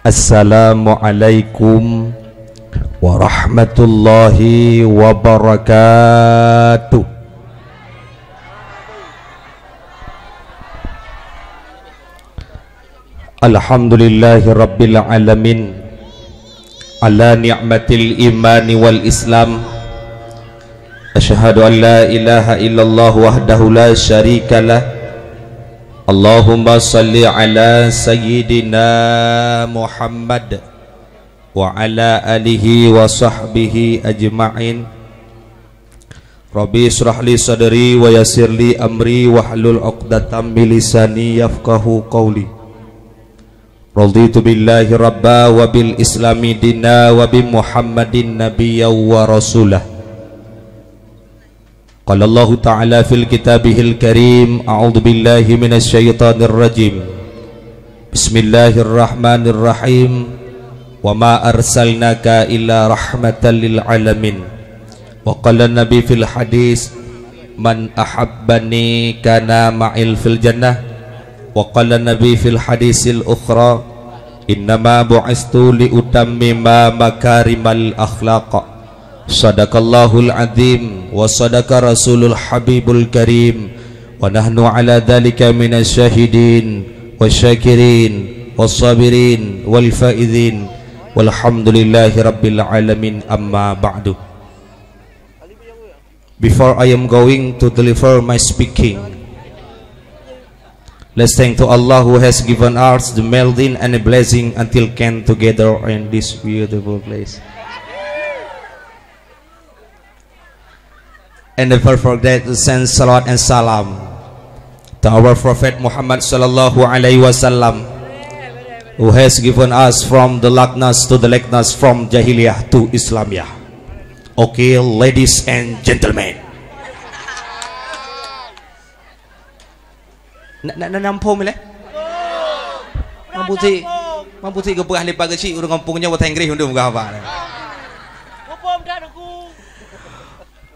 Assalamualaikum warahmatullahi wabarakatuh. Alhamdulillahirabbil alamin. Ala ni'matil iman wal islam. Asyhadu an la ilaha illallah wahdahu la syarikalah. اللهم صل على سيدنا محمد وعلى آله وصحبه أجمعين ربي اشرح لي صدري ويسر لي أمري واحلل عقدة من لساني يفقه قولي رضيت بالله ربا وبالإسلام دينا وبمحمد نبيا ورسوله قال الله تعالى في كتابه الكريم أعوذ بالله من الشيطان الرجيم بسم الله الرحمن الرحيم وما أرسلناك إلا رحمة للعالمين وقال النبي في الحديث من أحبني كان معي في الجنة وقال النبي في الحديث الأخرى إنما بعثت لأتمم مكارم الأخلاق Sadaqallahul Azim wa sadaqa Rasulul Habibul Karim wa nahnu ala dhalika minas syahidin wa syakirin wa sabirin wal faizin walhamdulillahi rabbil alamin amma ba'du Before I am going to deliver my speaking Let's thank to Allah who has given us the melding and the blessing until can together in this beautiful place and never forget to send salat and salam to our prophet Muhammad sallallahu alaihi wasallam who has given us from the laknas to the laknas from jahiliyah to islamiyah okay ladies and gentlemen nak nak nak nampung ni mampu si mampu si ke berah lepas kecil urung kampungnya buat tengkrih untuk berah apa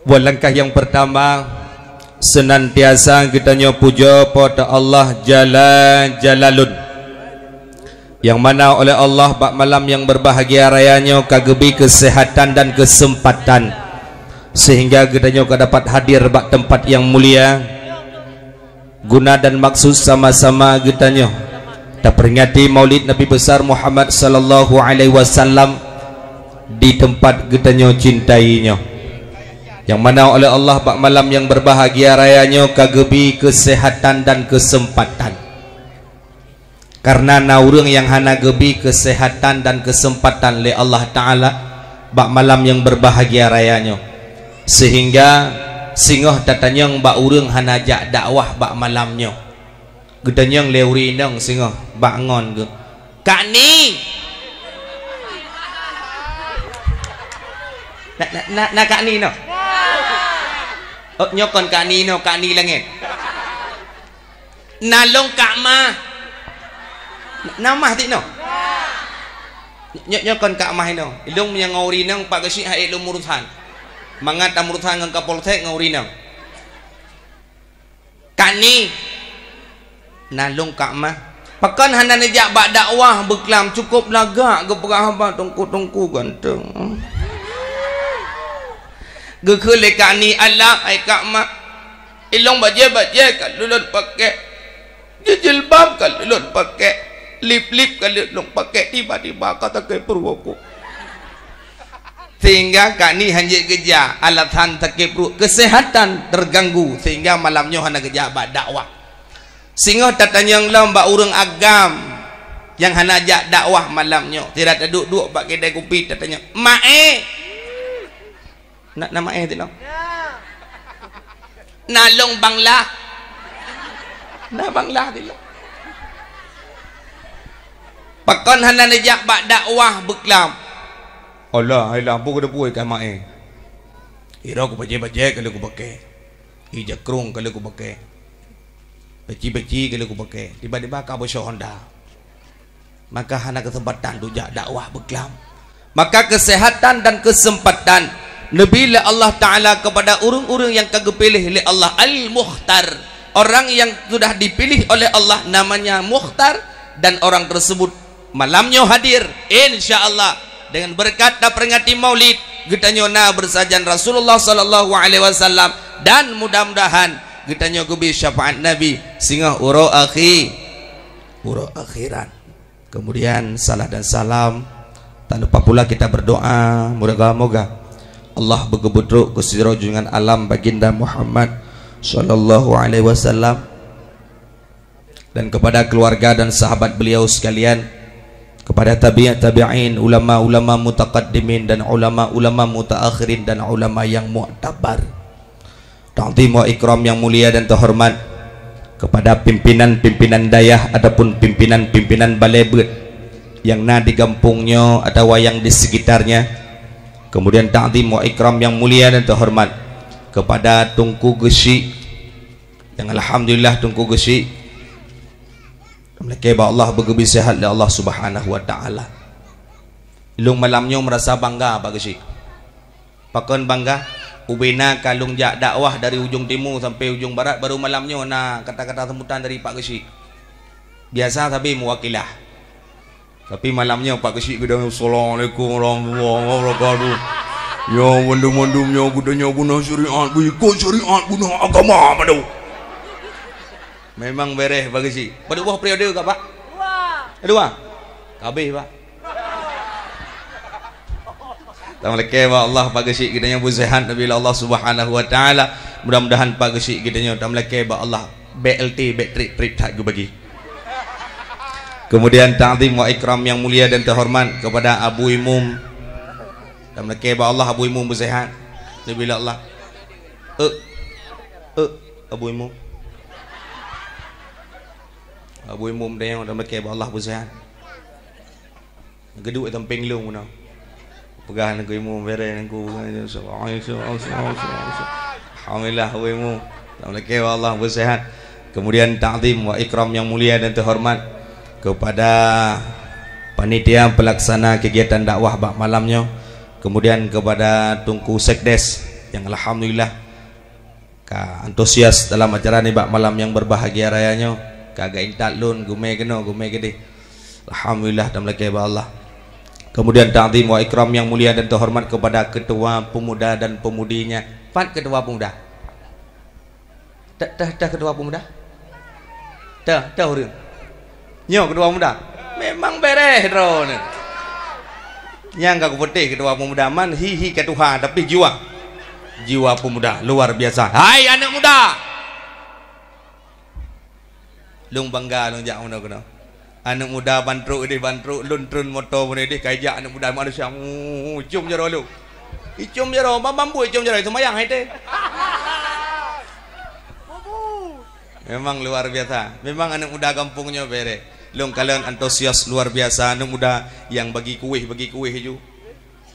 buat langkah yang pertama senantiasa kita nyopujo pada Allah Jalla Jalalun yang mana oleh Allah bak malam yang berbahagia rayanya kagebi kesehatan dan kesempatan sehingga kita nyoka dapat hadir bak tempat yang mulia guna dan maksud sama-sama kita nyoka tak peringati maulid Nabi Besar Muhammad Sallallahu Alaihi Wasallam di tempat kita nyoka cintainya yang mana oleh Allah bak malam yang berbahagia rayanya kagebi kesehatan dan kesempatan karena naurung yang hana gebi kesehatan dan kesempatan le Allah Ta'ala bak malam yang berbahagia rayanya sehingga singoh datanyang bak urung hana jak dakwah bak malamnya gedanyang le urinang singoh bak ngon ke kak ni nak nak nak kak ni noh Oh, nyokon kani no kani langit. Nalong kama, nama hati tak no? Nyokon kama Ma no, Ilung yang ngawri ino, pak kasi hai ilung muruthan. Mangat amurutan ng kapolsek ngawri ino. Kak Ni. Nalong kak Pakan hana nejak bak dakwah berkelam cukup lagak ke perahabat tungku-tungku ganteng. Hmm gekhe leka ni ala ai ilong baje baje ka lulut pakke je jilbab ka lip lip ka lulut tiba tiba kata ke purwoku sehingga ka ni hanje geja alasan take pru kesehatan terganggu sehingga malamnya hana kerja ba dakwah singo tatanya ngelam ba orang agam yang hana ajak dakwah malamnya tidak duduk duk ba kedai kopi tatanya mae eh. Nak nama eh tidak? Nalong bangla. Nak bangla tidak? Pakon hana nejak bak dakwah beklam. Allah, hai lampu kada puai kan mak eh. Ira ku baje baje kala ku pakai. Hi jakrung kalau ku pakai. Beci beci kalau ku pakai. Tiba tiba ka bo Honda. Maka hana kesempatan tu jak dakwah beklam. Maka kesehatan dan kesempatan Nabila Allah Ta'ala kepada urung-urung yang kegepilih oleh Allah Al-Mukhtar Orang yang sudah dipilih oleh Allah namanya Mukhtar Dan orang tersebut malamnya hadir InsyaAllah Dengan berkat dan peringati maulid Kita nyona bersajan Rasulullah Sallallahu Alaihi Wasallam Dan mudah-mudahan Kita nyogubi syafaat Nabi Singa uro akhi Uro akhiran Kemudian salah dan salam Tak lupa pula kita berdoa mudah-mudah moga Allah bergebutruk ke junjungan alam baginda Muhammad sallallahu alaihi wasallam dan kepada keluarga dan sahabat beliau sekalian kepada tabi'at tabi'in ulama-ulama mutaqaddimin dan ulama-ulama mutaakhirin dan ulama yang mu'tabar ta'zim wa ikram yang mulia dan terhormat kepada pimpinan-pimpinan dayah ataupun pimpinan-pimpinan balai yang na digampungnya atau yang di sekitarnya kemudian ta'zim wa ikram yang mulia dan terhormat kepada tungku gesi yang alhamdulillah tungku gesi mereka ba Allah begebi sehat le Allah Subhanahu wa taala lung malamnya merasa bangga ba gesi pakon bangga ubina kalung jak dakwah dari ujung timur sampai ujung barat baru malamnya nah kata-kata semutan dari pak gesi biasa tapi mewakilah tapi malamnya Pak Kesik kita dengan Assalamualaikum warahmatullahi wabarakatuh. Ya wandum-wandumnya kudanya guna syariat bu ikut syariat guna agama padu. Memang bereh Pak Kesik. Pada buah periode ke Pak? Dua. Dua. Kabeh Pak. Assalamualaikum wa Allah Pak Kesik kita yang sehat. Nabi Allah Subhanahu wa taala. Mudah-mudahan Pak Kesik kita yang Assalamualaikum wa Allah BLT battery trip tak gue bagi. Kemudian ta'zim wa ikram yang mulia dan terhormat kepada Abu Imum. Dan mereka bahawa Allah Abu Imum bersihat. Dia bila Allah. Eh. Eh. Abu Imum. Abu Imum dan yang dan mereka bahawa Allah bersihat. Geduk itu mpeng lung pun Pegah nak Abu Imum. Beri nak Alhamdulillah Abu Imum. Dan mereka bahawa Allah bersihat. Kemudian ta'zim wa ikram yang mulia dan terhormat kepada panitia pelaksana kegiatan dakwah bak malamnya kemudian kepada tungku sekdes yang alhamdulillah ka antusias dalam acara ni bak malam yang berbahagia rayanya ka gaintal lun gume kena gume gede alhamdulillah dan lakai ba Allah kemudian ta'zim wa ikram yang mulia dan terhormat kepada ketua pemuda dan pemudinya empat ketua pemuda tak tak ketua pemuda tak tak urang Nyo kedua muda Memang bereh drone. Yang gak putih kedua pemuda man hihi ke Tuhan tapi jiwa jiwa pemuda luar biasa. Hai anak muda. Lung bangga lung jak muda kenal. Anak muda bantu ini bantu luntrun motor boleh deh kajak anak muda manusia. Ucum jero lu. Icum jero mamam bu icum jero semayang hai teh. Memang luar biasa. Memang anak muda kampungnya bereh. Long kalian antusias luar biasa anak muda yang bagi kuih bagi kuih ju.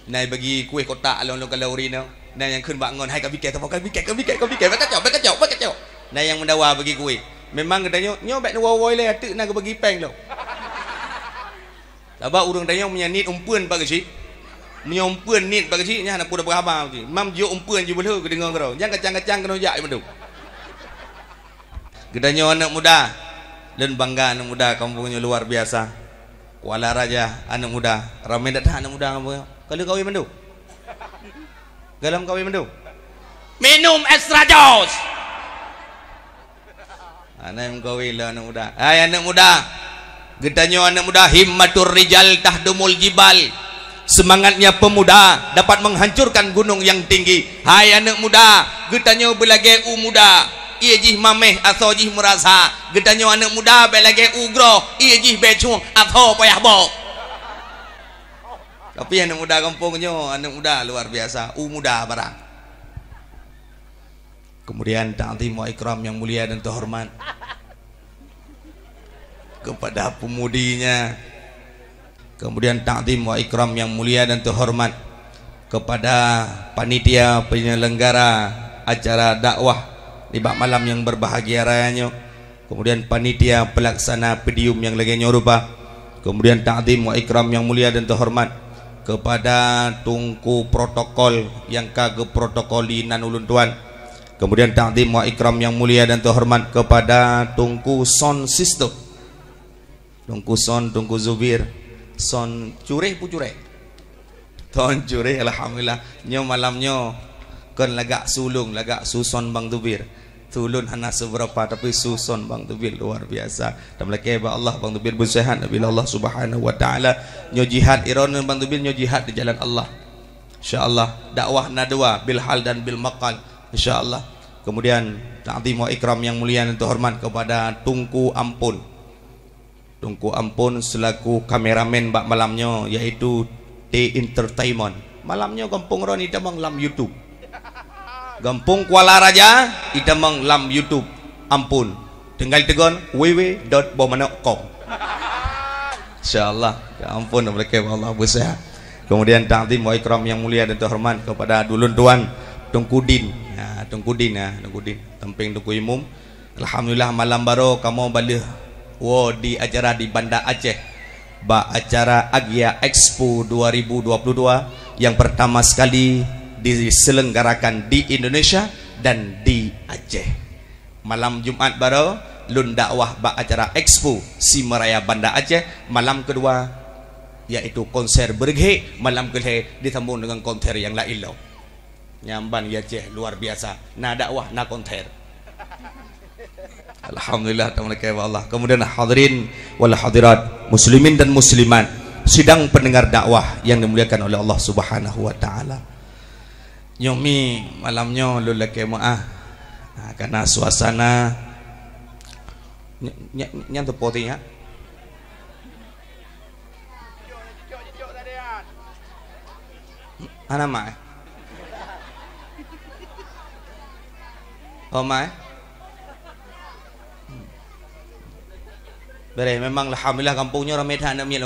Nai bagi kuih kotak lah long long kalau rina. Nai yang kun bangun hai kami kek tapi kami kek kami kek kami kek baca cok baca cok baca cok. Nai yang mendawa bagi kuih. Memang katanya nyo bek nu wawoi le atuk nak bagi peng lo. Sebab urang dayo punya nit umpun bagi si. Munya umpun nit bagi si nya anak pura berhaba tu. Mam jo umpun ju boleh ke dengar kau. Jangan kacang-kacang kena jak mendu. Gedanya anak muda, dan bangga anak muda kampungnya luar biasa Kuala Raja anak muda ramai datang anak muda kampungnya kalau kau minum dalam kau minum minum extra jauh anak yang kawin lah anak muda hai anak muda kita nyawa anak muda himmatur rijal tahdumul jibal semangatnya pemuda dapat menghancurkan gunung yang tinggi hai anak muda kita getanya belagai muda ia jih mameh atau jih merasa getanya anak muda belagi ugro ia jih becu atau payah bo tapi anak muda kampungnya anak muda luar biasa u muda barang kemudian ta'zim mu ikram yang mulia dan terhormat kepada pemudinya kemudian ta'zim mu ikram yang mulia dan terhormat kepada panitia penyelenggara acara dakwah Libak malam yang berbahagia rayanya Kemudian panitia pelaksana pedium yang lagi nyorupa Kemudian ta'zim wa ikram yang mulia dan terhormat Kepada tungku protokol yang kage protokoli nan ulun tuan Kemudian ta'zim wa ikram yang mulia dan terhormat Kepada tungku son sisto Tungku son, tungku zubir Son curih pu curih Tuan curih Alhamdulillah Nyo malamnya Kan lagak sulung, lagak susun bang zubir tulun hana seberapa tapi susun bang tubil luar biasa dan mereka ba Allah bang tubil bersehat bila Allah subhanahu wa ta'ala nyo jihad bang tubil nyo jihad di jalan Allah Insya Allah. dakwah nadwa bil hal dan bil Insya Allah. kemudian nanti wa ikram yang mulia dan terhormat kepada Tungku Ampun Tungku Ampun selaku kameramen bak malamnya yaitu T Entertainment malamnya kampung Roni dah lam YouTube gempung kuala raja idemeng menglam youtube ampun tinggal tegon www.bomanok.com insyaallah ya ampun mereka Allah besar ya. kemudian ta'zim wa ikram yang mulia dan terhormat kepada dulun tuan Tungkudin ya Tungkudin ya Tungkudin temping Tungku Imum Alhamdulillah malam baru kamu balik wo di acara di Banda Aceh ba acara Agia Expo 2022 yang pertama sekali diselenggarakan di Indonesia dan di Aceh. Malam Jumaat baru lun dakwah ba acara Expo Si Meraya Banda Aceh, malam kedua yaitu konser berge. malam kedua ditambung dengan konser yang la ilau. Nyamban ya Aceh luar biasa. Na dakwah na konser. Alhamdulillah tamalakai Allah. Kemudian hadirin wal hadirat muslimin dan muslimat sidang pendengar dakwah yang dimuliakan oleh Allah Subhanahu wa taala nyomi malamnya lelaki muah nah, ha, karena suasana nyantuk potinya ha? Ana mai. Eh? Oh mai. Eh? Bere memang hamilah kampungnya ramai dah anak punya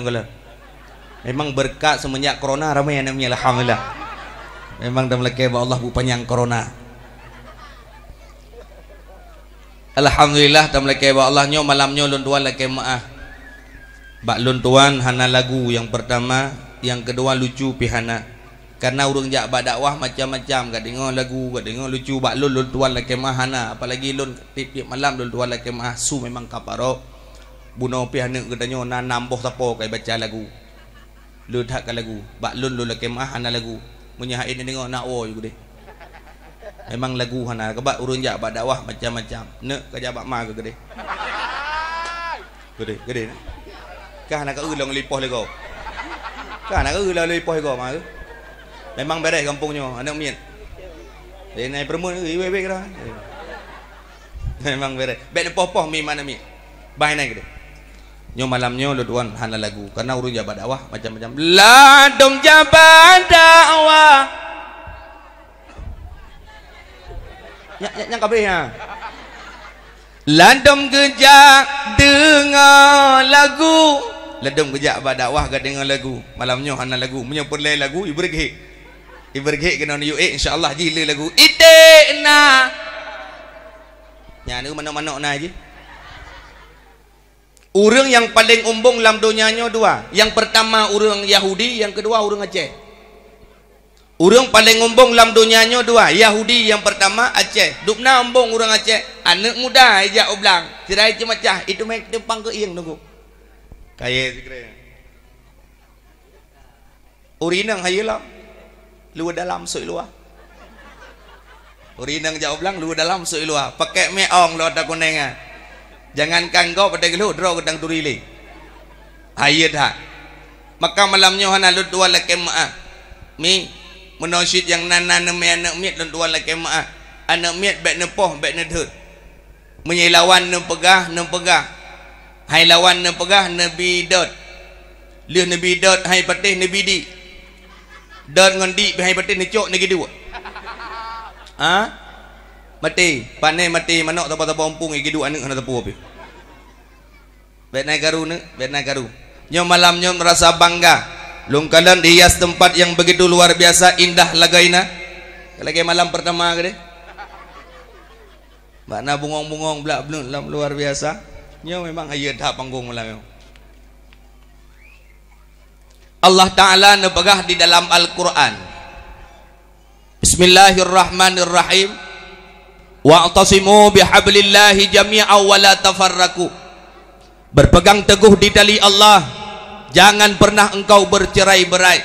Memang berkat semenjak corona ramai anak ha, punya alhamdulillah. Amin. Memang dah melekeh bahawa Allah yang corona. Alhamdulillah dah melekeh bahawa Allah nyo malamnya lun tuan lekeh ma'ah. Bak lun hana lagu yang pertama, yang kedua lucu pihana. Karena urung jak bak dakwah macam-macam kat dengar lagu, kat dengar lucu bak lun lun lekeh ma'ah hana. Apalagi lun tiap malam lun tuan lekeh ma'ah su memang kaparok. Buno pihana katanya na nambah siapa kai baca lagu. Lu lagu. Bak lun lun lekeh ma'ah hana lagu. Munya hak ini dengar nak war juga deh, Memang lagu hana kebat urun jak bad dakwah macam-macam. Ne ke jabat ma ke gede. Gede, gede. Kah nak ke ulang lipoh lego. Kah nak ke ulang lipoh lego ma. Memang beres kampungnya anak mien. Dia naik permun ke iwe-iwe kira. Memang beres. Bek depoh-poh mi mana mi. Bai naik gede. Nyo malamnya lu tuan hana lagu karena urus jabat dakwah macam-macam. La dong jabat dakwah. Ya ya yang kabeh ya. Ha? Landom gejak dengar lagu. Landom gejak abad dakwah ke dengar lagu. Malamnya hana lagu. Menyapa lain lagu ibergih. Ibergih kena ni UA eh, insyaallah jila lagu. Itik na. Nyanyi mana-mana na aje. Orang yang paling umbung dalam dunianya dua. Yang pertama orang Yahudi, yang kedua orang Aceh. Orang paling umbung dalam dunianya dua. Yahudi yang pertama Aceh. Dukna umbung orang Aceh. Anak muda aja oblang. Tirai cemacah itu mek tempang ke ieng nunggu. Kaya segera. Urinang hayalah. Luar dalam sok luar. Urinang jauh belang luar dalam sok luar. Pakai meong lo ada kuningan. Ah jangankan kau pada gelu dro gedang turi le ayat ha maka malamnya hana lu dua laki ma ah. mi menosit yang nana nemi anak mi lu dua laki ma anak ah. ah, mi bet ne poh bet ne dhut menyelawan ne pegah ne pegah hai lawan ne pegah ne bidot lu ne bidot hai patih ne bidi dot ngondi hai patih ne cok ne gedu ha mati panai mati manok tapa tapa ompung gigi dua anak nak tapu api bet naik garu ne bet naik garu nyom malam nyom merasa bangga lungkalan dihias tempat yang begitu luar biasa indah lagaina lagi malam pertama gede Makna bungong bungong belak belum lam luar biasa nyom memang ayat dah panggung malam yom. Allah Ta'ala nebegah di dalam Al-Quran Bismillahirrahmanirrahim wa'tasimu bihablillahi jami'a wa la tafarraqu berpegang teguh di tali Allah jangan pernah engkau bercerai-berai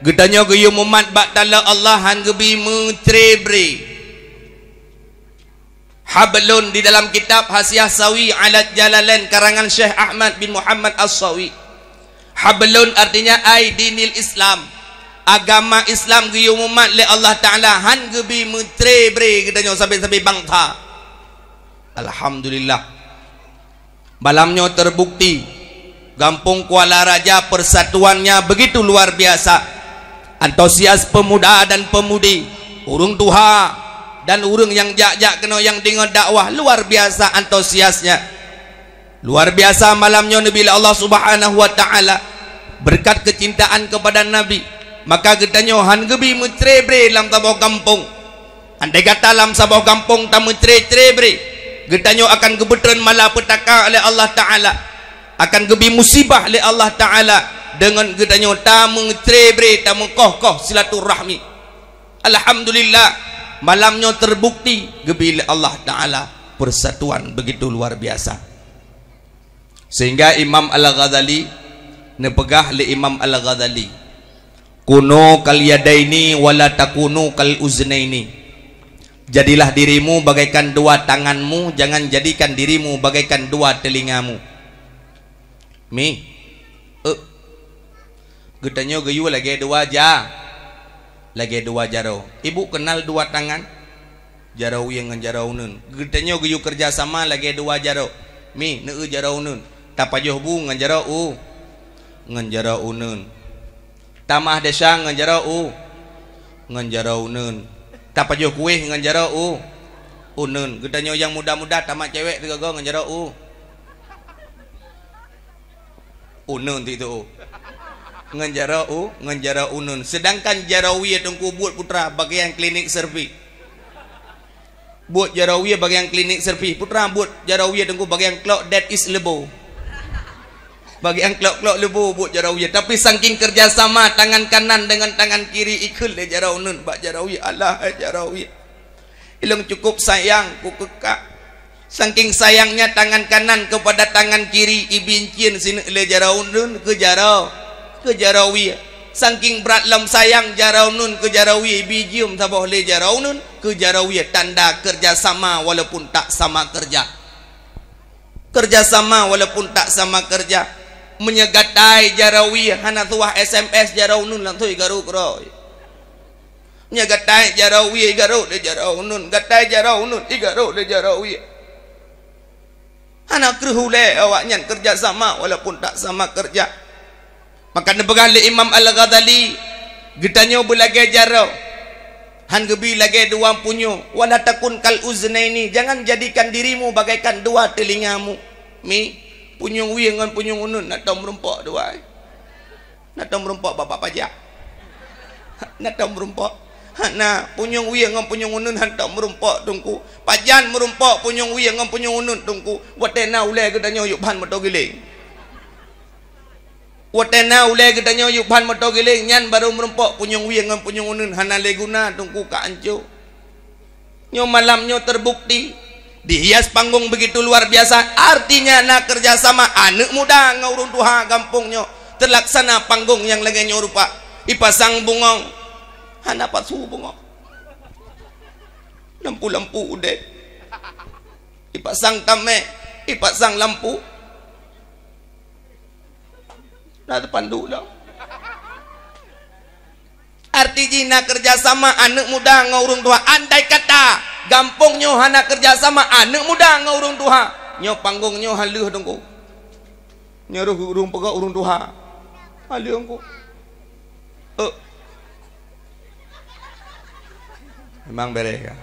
gedanya geyu mumat batala Allah hanggebi mutrebre hablun di dalam kitab hasiah sawi alat jalalain karangan Syekh Ahmad bin Muhammad As-Sawi hablun artinya aidinil Islam agama Islam ke umat le Allah Taala han ke bi mentre bre katanya sampai-sampai bangsa. Alhamdulillah. Malamnya terbukti Gampung Kuala Raja persatuannya begitu luar biasa. Antusias pemuda dan pemudi, urung tuha dan urung yang jak-jak kena yang dengar dakwah luar biasa antusiasnya. Luar biasa malamnya Nabi Allah Subhanahu wa taala berkat kecintaan kepada Nabi maka kita nyohan kebi mutre bre lam tabo kampung andai kata dalam sabo kampung ta mutre tre bre getanyo akan gebetren malapetaka oleh Allah taala akan kebi musibah oleh Allah taala dengan getanyo ta mutre bre ta mengkoh koh silaturahmi alhamdulillah malamnya terbukti gebi Allah taala persatuan begitu luar biasa sehingga Imam Al-Ghazali nepegah li Imam Al-Ghazali kuno kal yadaini wala takunu kal uznaini jadilah dirimu bagaikan dua tanganmu jangan jadikan dirimu bagaikan dua telingamu mi eh uh. getanyo geyu lagi dua ja lagi dua jarau ibu kenal dua tangan jarau yang ngajarau nun getanyo geyu kerja sama lagi dua jarau mi neu jarau nun tapajoh bu ngajarau u ngajarau nun tamah desa ngan jarau u ngan jarau nun tapa jo kuih ngan jarau u unun gedanyo yang muda-muda tamah cewek tegago ngan jarau u unun ti tu ngan jarau u ngan jarau unun sedangkan jarawi tong kubut putra yang klinik servi buat jarawi yang klinik servi putra buat jarawi tong yang clock that is lebo bagi yang klok-klok lebu buat jarawiyah tapi saking kerjasama tangan kanan dengan tangan kiri ikhul dia jarawun buat jarawiyah Allah eh, jarawiyah ilang cukup sayang ku kekak saking sayangnya tangan kanan kepada tangan kiri ibincin sini le jarawun ke jaraw ke jarawiyah saking berat lam sayang jarawun ke jarawiyah bijium sabah le jarawun ke jarawiyah tanda kerjasama walaupun tak sama kerja kerjasama walaupun tak sama kerja menyegatai jarawi hana tuah SMS jarawnun lang tuh garu roy menyegatai jarawi garu de jarau jarawnun gatai nun i garu de jarawi hana kerhule awaknya kerja sama walaupun tak sama kerja maka nebegah le Imam Al Ghazali gitanya bulage jarau han gebi lage dua punyo wala takun kal uzna ini jangan jadikan dirimu bagaikan dua telingamu mi punyung wih dengan punyung unun nak tahu merumpak dua eh? nak tahu merumpak bapak pajak nak tahu merumpak ha, nah punyung wih dengan punyung unun nak tahu merumpak tungku pajan merumpak punyung wih dengan punyung unun tungku watena ulai kita nyoyuk bahan mata giling watena ulai kita nyoyuk bahan mata giling nyan baru merumpak punyung wih dengan punyung unun hana leguna tungku kak anjo nyo malam nyo terbukti dihias panggung begitu luar biasa artinya nak kerjasama anak muda ngurun tuha gampungnya. terlaksana panggung yang lagi nyurupa ipasang bungong hana suhu bungong lampu-lampu udah ipasang tame ipasang lampu nah depan dulu arti jina kerjasama anak muda ngurung tua andai kata gampung nyohana kerjasama anak muda ngurung tua nyoh panggung nyoh haluh dongku nyoh urung pegang urung tua haluh dongku eh memang beres ya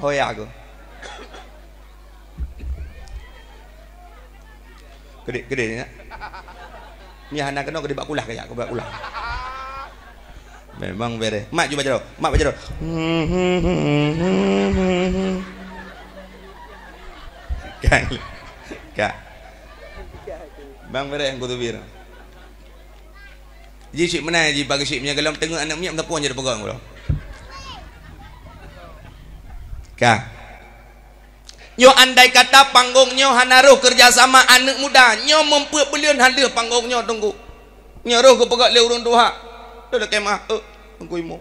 oh ya aku gede gede ya Ni hana kena ke dibak kulah kayak aku buat kulah. Memang bere. Mak cuba jero. Mak baca jero. Kang. Kak. Bang bere yang kudu bir. Ji sik mana ji bagi sik punya gelam tengok anak minyak tak puan jadi pegang Kak. Nyo andai kata panggung nyo hanaruh kerjasama anak muda, nyo mempuak belian handa panggung nyo tunggu. Nyo roh ke pegak le urung duha. Tu dak kemah, eh, tunggu imu.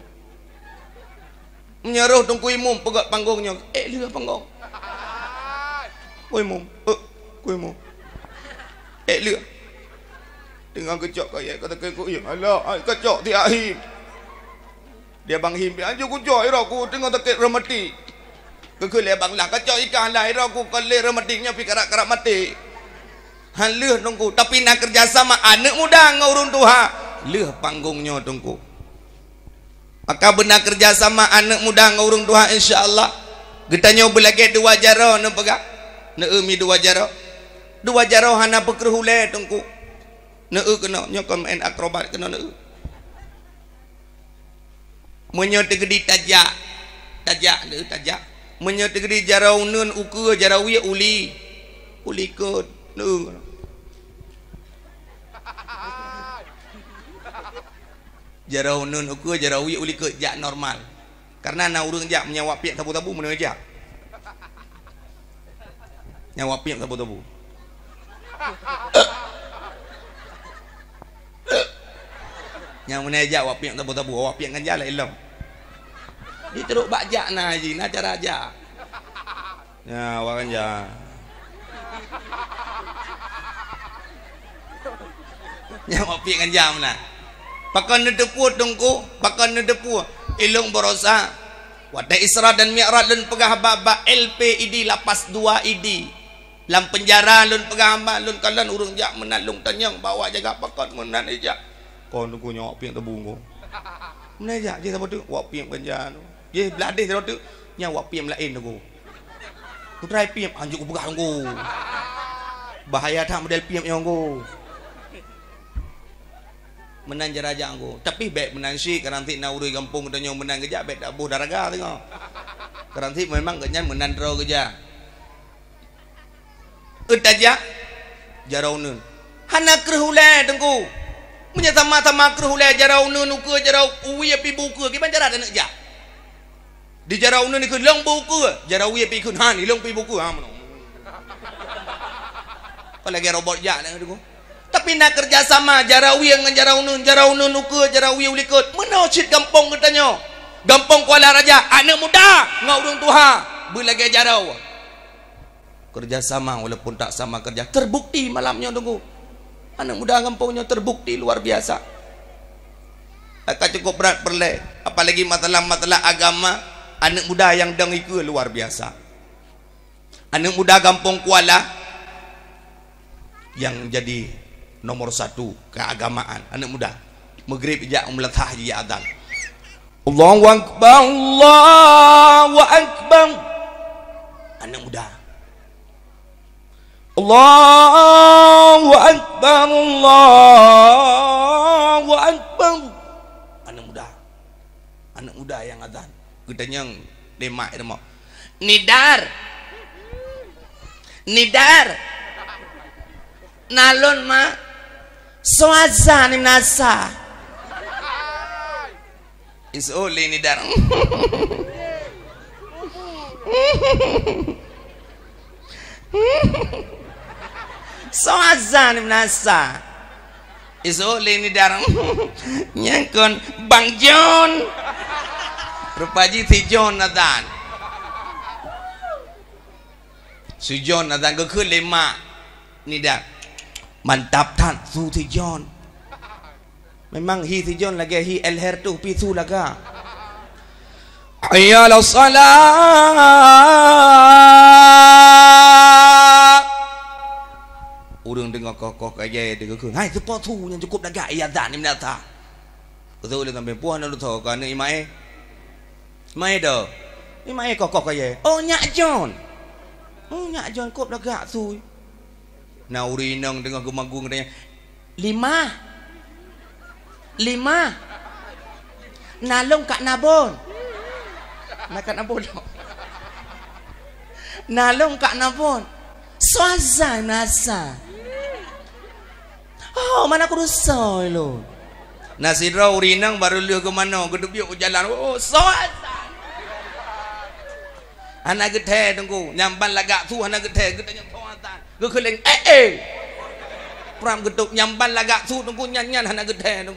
Nyo roh tunggu imu pegak panggung nyo. Eh, lu panggung. Kuy mu, eh, kuy mu. Eh, lu. Dengan kecok kaya kata kaya kuy, alah, ay, kecok tiak him. Dia bang him, anjo kucok, ayo aku tengok tak kaya ikan tungku. Maka benar kerjasama anak muda ngurung Tuhan insyaAllah Kita nyoba lagi dua jarah Nak pegang Nak umi dua jarah Dua jarah hana pekerh hulai tungku Nak e kena nyokom main akrobat kena nak e. Menyo tegedi tajak Tajak nak e tajak menyetegri jarau nun uke jarau ye uli uli ke nu jarau nun uke jarau ye uli ke jak normal karena na urung jak menyawa piak tabu-tabu mena jak nyawa piak tabu-tabu nyawa mena wapiak tabu-tabu wapiak kan jalan ilam teruk bajak na haji na cara aja ya warang ja nya opi kan jam na pakon ne depu tungku pakon ne depu ilung borosa wada isra dan mi'raj lun pegah baba lp id e lapas 2 id e lam penjara lun pegah hamba lun kalan urung jak menat lung tanyang bawa jaga pakon menan ija kon tungku nyok pi tebu ngo menan ija je sabo tu wak pi penjara Ye bladih roti nya wak piam lain aku. Ku try piam anjuk buka aku. Bahaya tak model piam yang aku. Menang jeraja aku. Tapi baik menang sih karanti nak urui kampung tanya menang kerja baik tak buh daraga tengok. Karanti memang kenyan menang draw kerja. Utaja eh, jarawnun. Hana kerhule tengku. Menyatama-tama kerhule jarawnun uka jarau uwi api buka. Gimana jarak dan nak jarak? di jarak unu ni kelong buku Jarau uye pi kun han ilong pi buku ha mano lagi robot jak nak dengu tapi nak kerja sama jarak uye dengan jarau nun, jarau nun nuku jarau uye ulikut mano cit gampong katanya gampong kuala raja anak muda ngau dung tuha belagi jarak kerja sama walaupun tak sama kerja terbukti malamnya tunggu. anak muda gampongnya terbukti luar biasa tak cukup berat perle apalagi masalah-masalah agama anak muda yang deng iku luar biasa anak muda kampung kuala yang jadi nomor satu keagamaan anak muda maghrib ijak umlat hahi ya adal Allahu Akbar Allahu Akbar anak muda Allahu Akbar Allahu Akbar anak muda anak muda yang adal gedenyeng di mak itu nidar nidar nalun mak suaza ni nasa is uli nidar suaza ni nasa is uli nidar nyengkun bang John Rupa ji si John Nathan. Si John Nathan ก็ขึ้นเลยมา Nida. Mantap tan su si John. Memang hi si John lagi hi El Herto pi su laga. Ya la salat. Urang dengar kokok kaya dia ke. Hai sepatu yang cukup dah gak ya dan ni menata. Kau tahu dia sampai puan dah lutuh kan ni mai. Mai do. Ni mai kok kok ye. Oh nyak jon. Oh nyak jon kok gak tu. Na urinang dengan gemagung dia. Lima. Lima. Nalung kak nabon. Nak kak nabon. Nalung kak nabon. Suaza nasa. Oh, mana aku rusak lo. nasirau rau rinang baru lu ke mana? Gedebuk jalan. Oh, soal hana ge the dong ku nyam ban laga thu hana ge tanya thong tan ge keling. eh eh pram ge tok lagak ban tunggu thu dong ku nyan nyan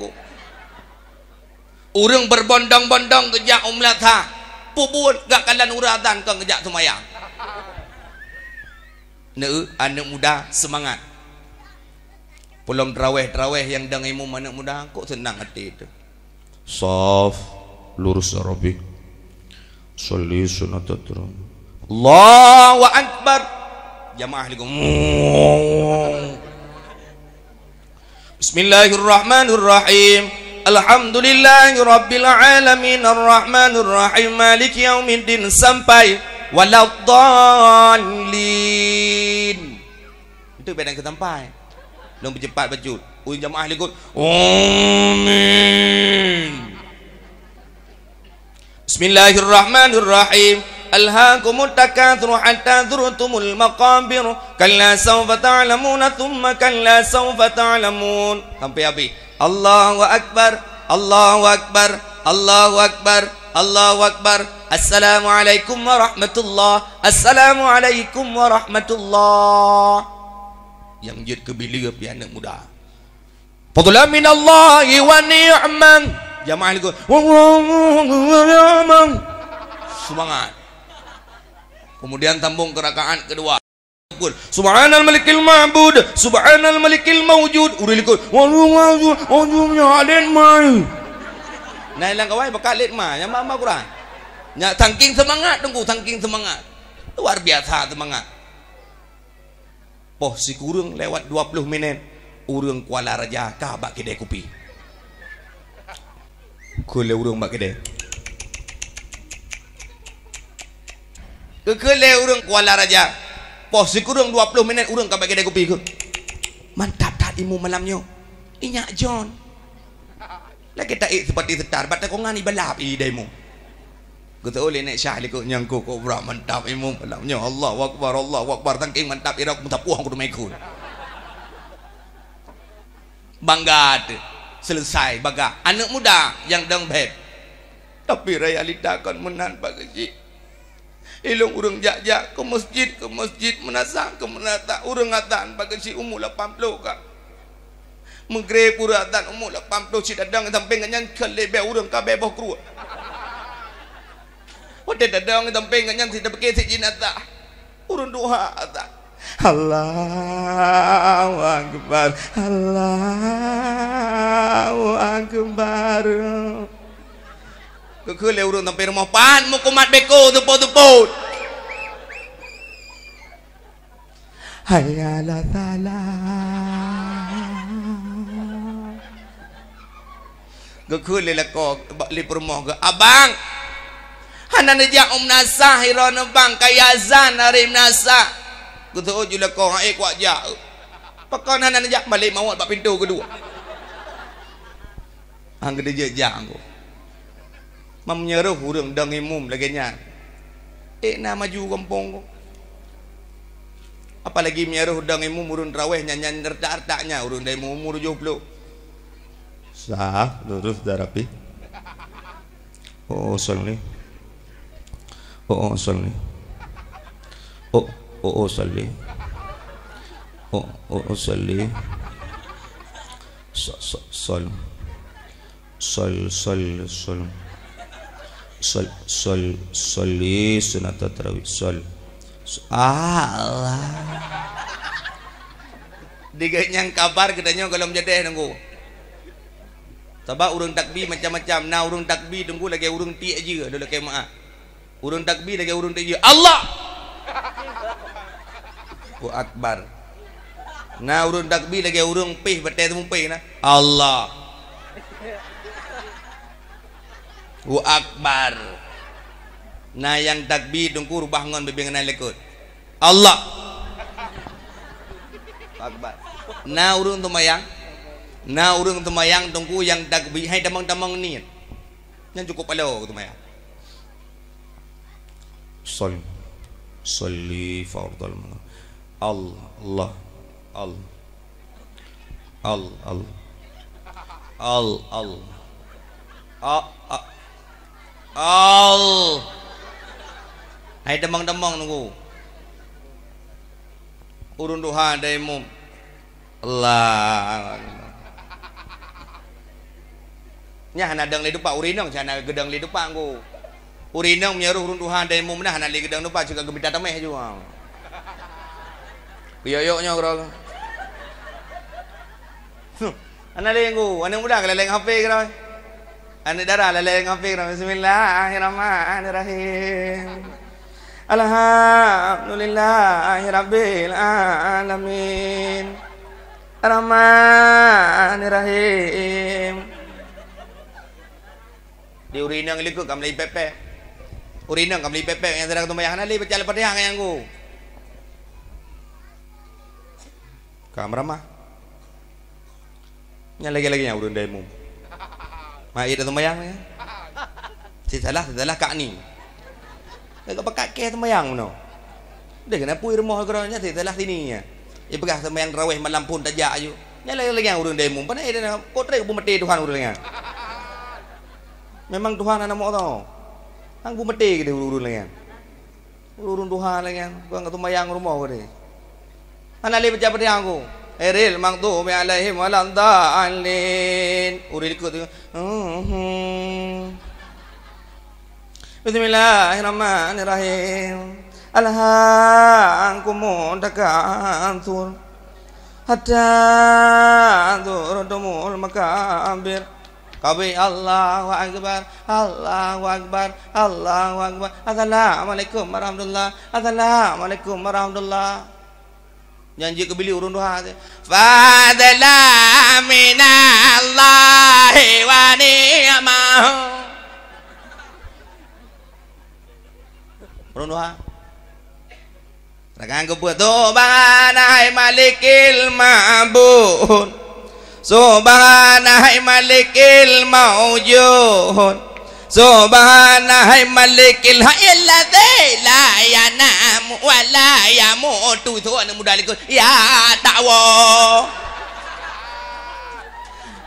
urang berbondong-bondong ke umlata, ha. umlah pubun gak kalan uradan ke ngejak semayang ne anak muda semangat Pulang draweh draweh yang dengan anak muda kok senang hati itu sof lurus rabbi Soli sunat terus. Allah wa akbar. Jamaah ni Bismillahirrahmanirrahim. Alhamdulillahirobbilalamin. Alrahmanirrahim. rahmanirrahim Maliki yaumiddin sampai Waladhanlin Itu badan ke sampai Belum cepat baju Ujung jamaah ahli kut Amin بسم الله الرحمن الرحيم ألهاكم التكاثر حتى زرتم المقابر كلا سوف تعلمون ثم كلا سوف تعلمون أبي أبي الله أكبر الله أكبر الله أكبر الله أكبر السلام عليكم ورحمة الله السلام عليكم ورحمة الله يمجد كبير يا نمودا فضلا من الله ونعمه jamaah ini semangat kemudian tambung kerakaan kedua Subhanal Malikil Ma'bud Subhanal Malikil Maujud. Udah ikut Wallahu Mawjud Ujungnya Alin Ma'i Nah ilang kawai Bakal Alin Ma'i Yang mama kurang Ya tangking semangat tunggu tangking semangat luar biasa semangat poh si kurung lewat 20 minit urung kuala raja kah bak kedai kupi Kule urung mak kedai. Kekele urung Kuala Raja. Posik urung 20 minit urung kampai kedai kopi ke. Mantap tak imu malamnya. Inyak John. Lagi tak ik seperti setar. Bata kau ngani balap i daimu. Kata oleh nak syah liku nyangku kau berak mantap imu malamnya. Allah wakbar Allah wakbar tangking mantap irak mutapuang kudumai kul. Bangga Bangga selesai baga anak muda yang dang beb tapi realita kan menan bagi ilung urung jak-jak ke masjid ke masjid menasang ke menata urung atan bagi si umur 80 ka mengre pura atan umur 80 si dadang samping nyang kele be urung ka be bo kru ode dadang samping nyang si tepke si jinata urung duha atan อัลลอฮฺอักบารอัลลอฮฺอักบารก็คือเลวรุ่นตั้งเป็นมอปานมุกุมัดเบโกตุปตุปดฮายาลาซาลาก็คือเลยละก็ลิปรมองก็อบังฮันนันยะอมนาซาฮิรอนบังกายาซานอาริมนาซา Gusuh lah jula kau air eh, kuat jak. Pekau nak nak jak balik mawat pak pintu kedua. Hang gede je jak aku. Mam nyeruh hurung dang imum lagi nya. Eh nak maju kampung ko. Apalagi nyeruh dang imum urun raweh nyanyi nya artaknya, urun dai umur 70. Sah, lurus dah rapi. Oh, sol ni. Oh, sol ni. Oh, oh oh salih oh oh, oh salih sol sol sol sol sol sol sol sol soli sunat tarawih sol Allah digenyang kabar gedenyo golom jedeh nunggu sebab urung takbi macam-macam nah urung takbi tunggu lagi urung ti aja dulu kemaah urung takbi lagi urung ti aja Allah Allahu Akbar. Na urung takbi, lagi urung pih bete tu pih na. Allah. Hu Akbar. Na yang takbi dungku rubah ngon bebingan lekut. Allah. Akbar. Na urung tu mayang. Na urung tu mayang tungku yang takbi, hai tamang-tamang ni. Yang cukup palo tu mayang. Sol. Soli fardal mayang. Allah Al Al Al Al Al Al Hai demang-demang nunggu Urun duha daimu Allah Nya hana deng li dupa urinong Cana gedeng li dupa nunggu Urinong nyeruh urun duha daimu Nah hana li gedeng dupa juga gemita temeh juga Kuyok-yoknya kira Anak Ana lengu, ana muda kala leng hafe kira. Anak dara la leng hafe kira. Bismillahirrahmanirrahim. Alhamdulillah rabbil alamin. Rahmanirrahim. Di urinang liku kam kembali pepe. Urinang kam lei pepe yang sedang tumbayah ana lei pecah lepas dia yang ku. kamera mah nya lagi lagi nya urun demo mai ida tu mayang ya si salah si salah kak ni kalau pakak ke tu mayang no dia kena pui rumah geronya si salah sini ya i pegah tu mayang rawai malam pun tajak ayu nya lagi lagi nya urun demo pana ida ko tre ko bumi tuhan urun nya memang tuhan anak tu. tau hang bu mati ke urun nya urun tuhan nya gua tu mayang rumah ko dia mana lebih macam ni aku? Eril mang tu ya me alaihi malam alin. Uril ikut tu. Mhm. Bismillahirrahmanirrahim. Alhamkumu dakantur. Hatta antur domul makabir. Kabi Allahu Akbar, Allahu Akbar, Allahu Akbar. Assalamualaikum warahmatullahi wabarakatuh. Assalamualaikum warahmatullahi wabarakatuh janji ke bilik urun duha tu fadla minallahi wa ni'mah urun duha Rakan ke buat Subhanahai malikil ma'bun Subhanahai malikil ma'ujun Subhanah malikil ha illadhi la yanam wa la yamutu tu anak muda lekut ya takwa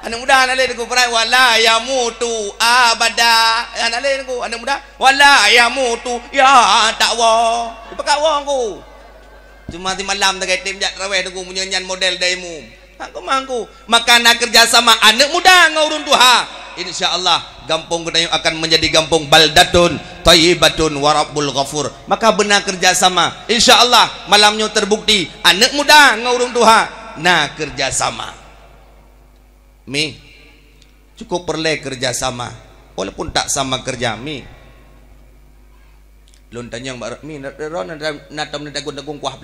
anak muda anak lek ku pray wala yamutu abada anak lek ku anak muda wala yamutu ya takwa pekak wong ku cuma di malam dekat tim jak aku punya nyan model demo aku mangku maka nak kerjasama anak muda ngurun tuha Allah, gampung yang akan menjadi gampung baldatun taibatun, warabul kafur. maka benar kerjasama Allah, malamnya terbukti anak muda ngurun tuha nak kerjasama mi cukup perle kerjasama walaupun tak sama kerja mi lon yang mbak mi ron nak nak nak nak nak nak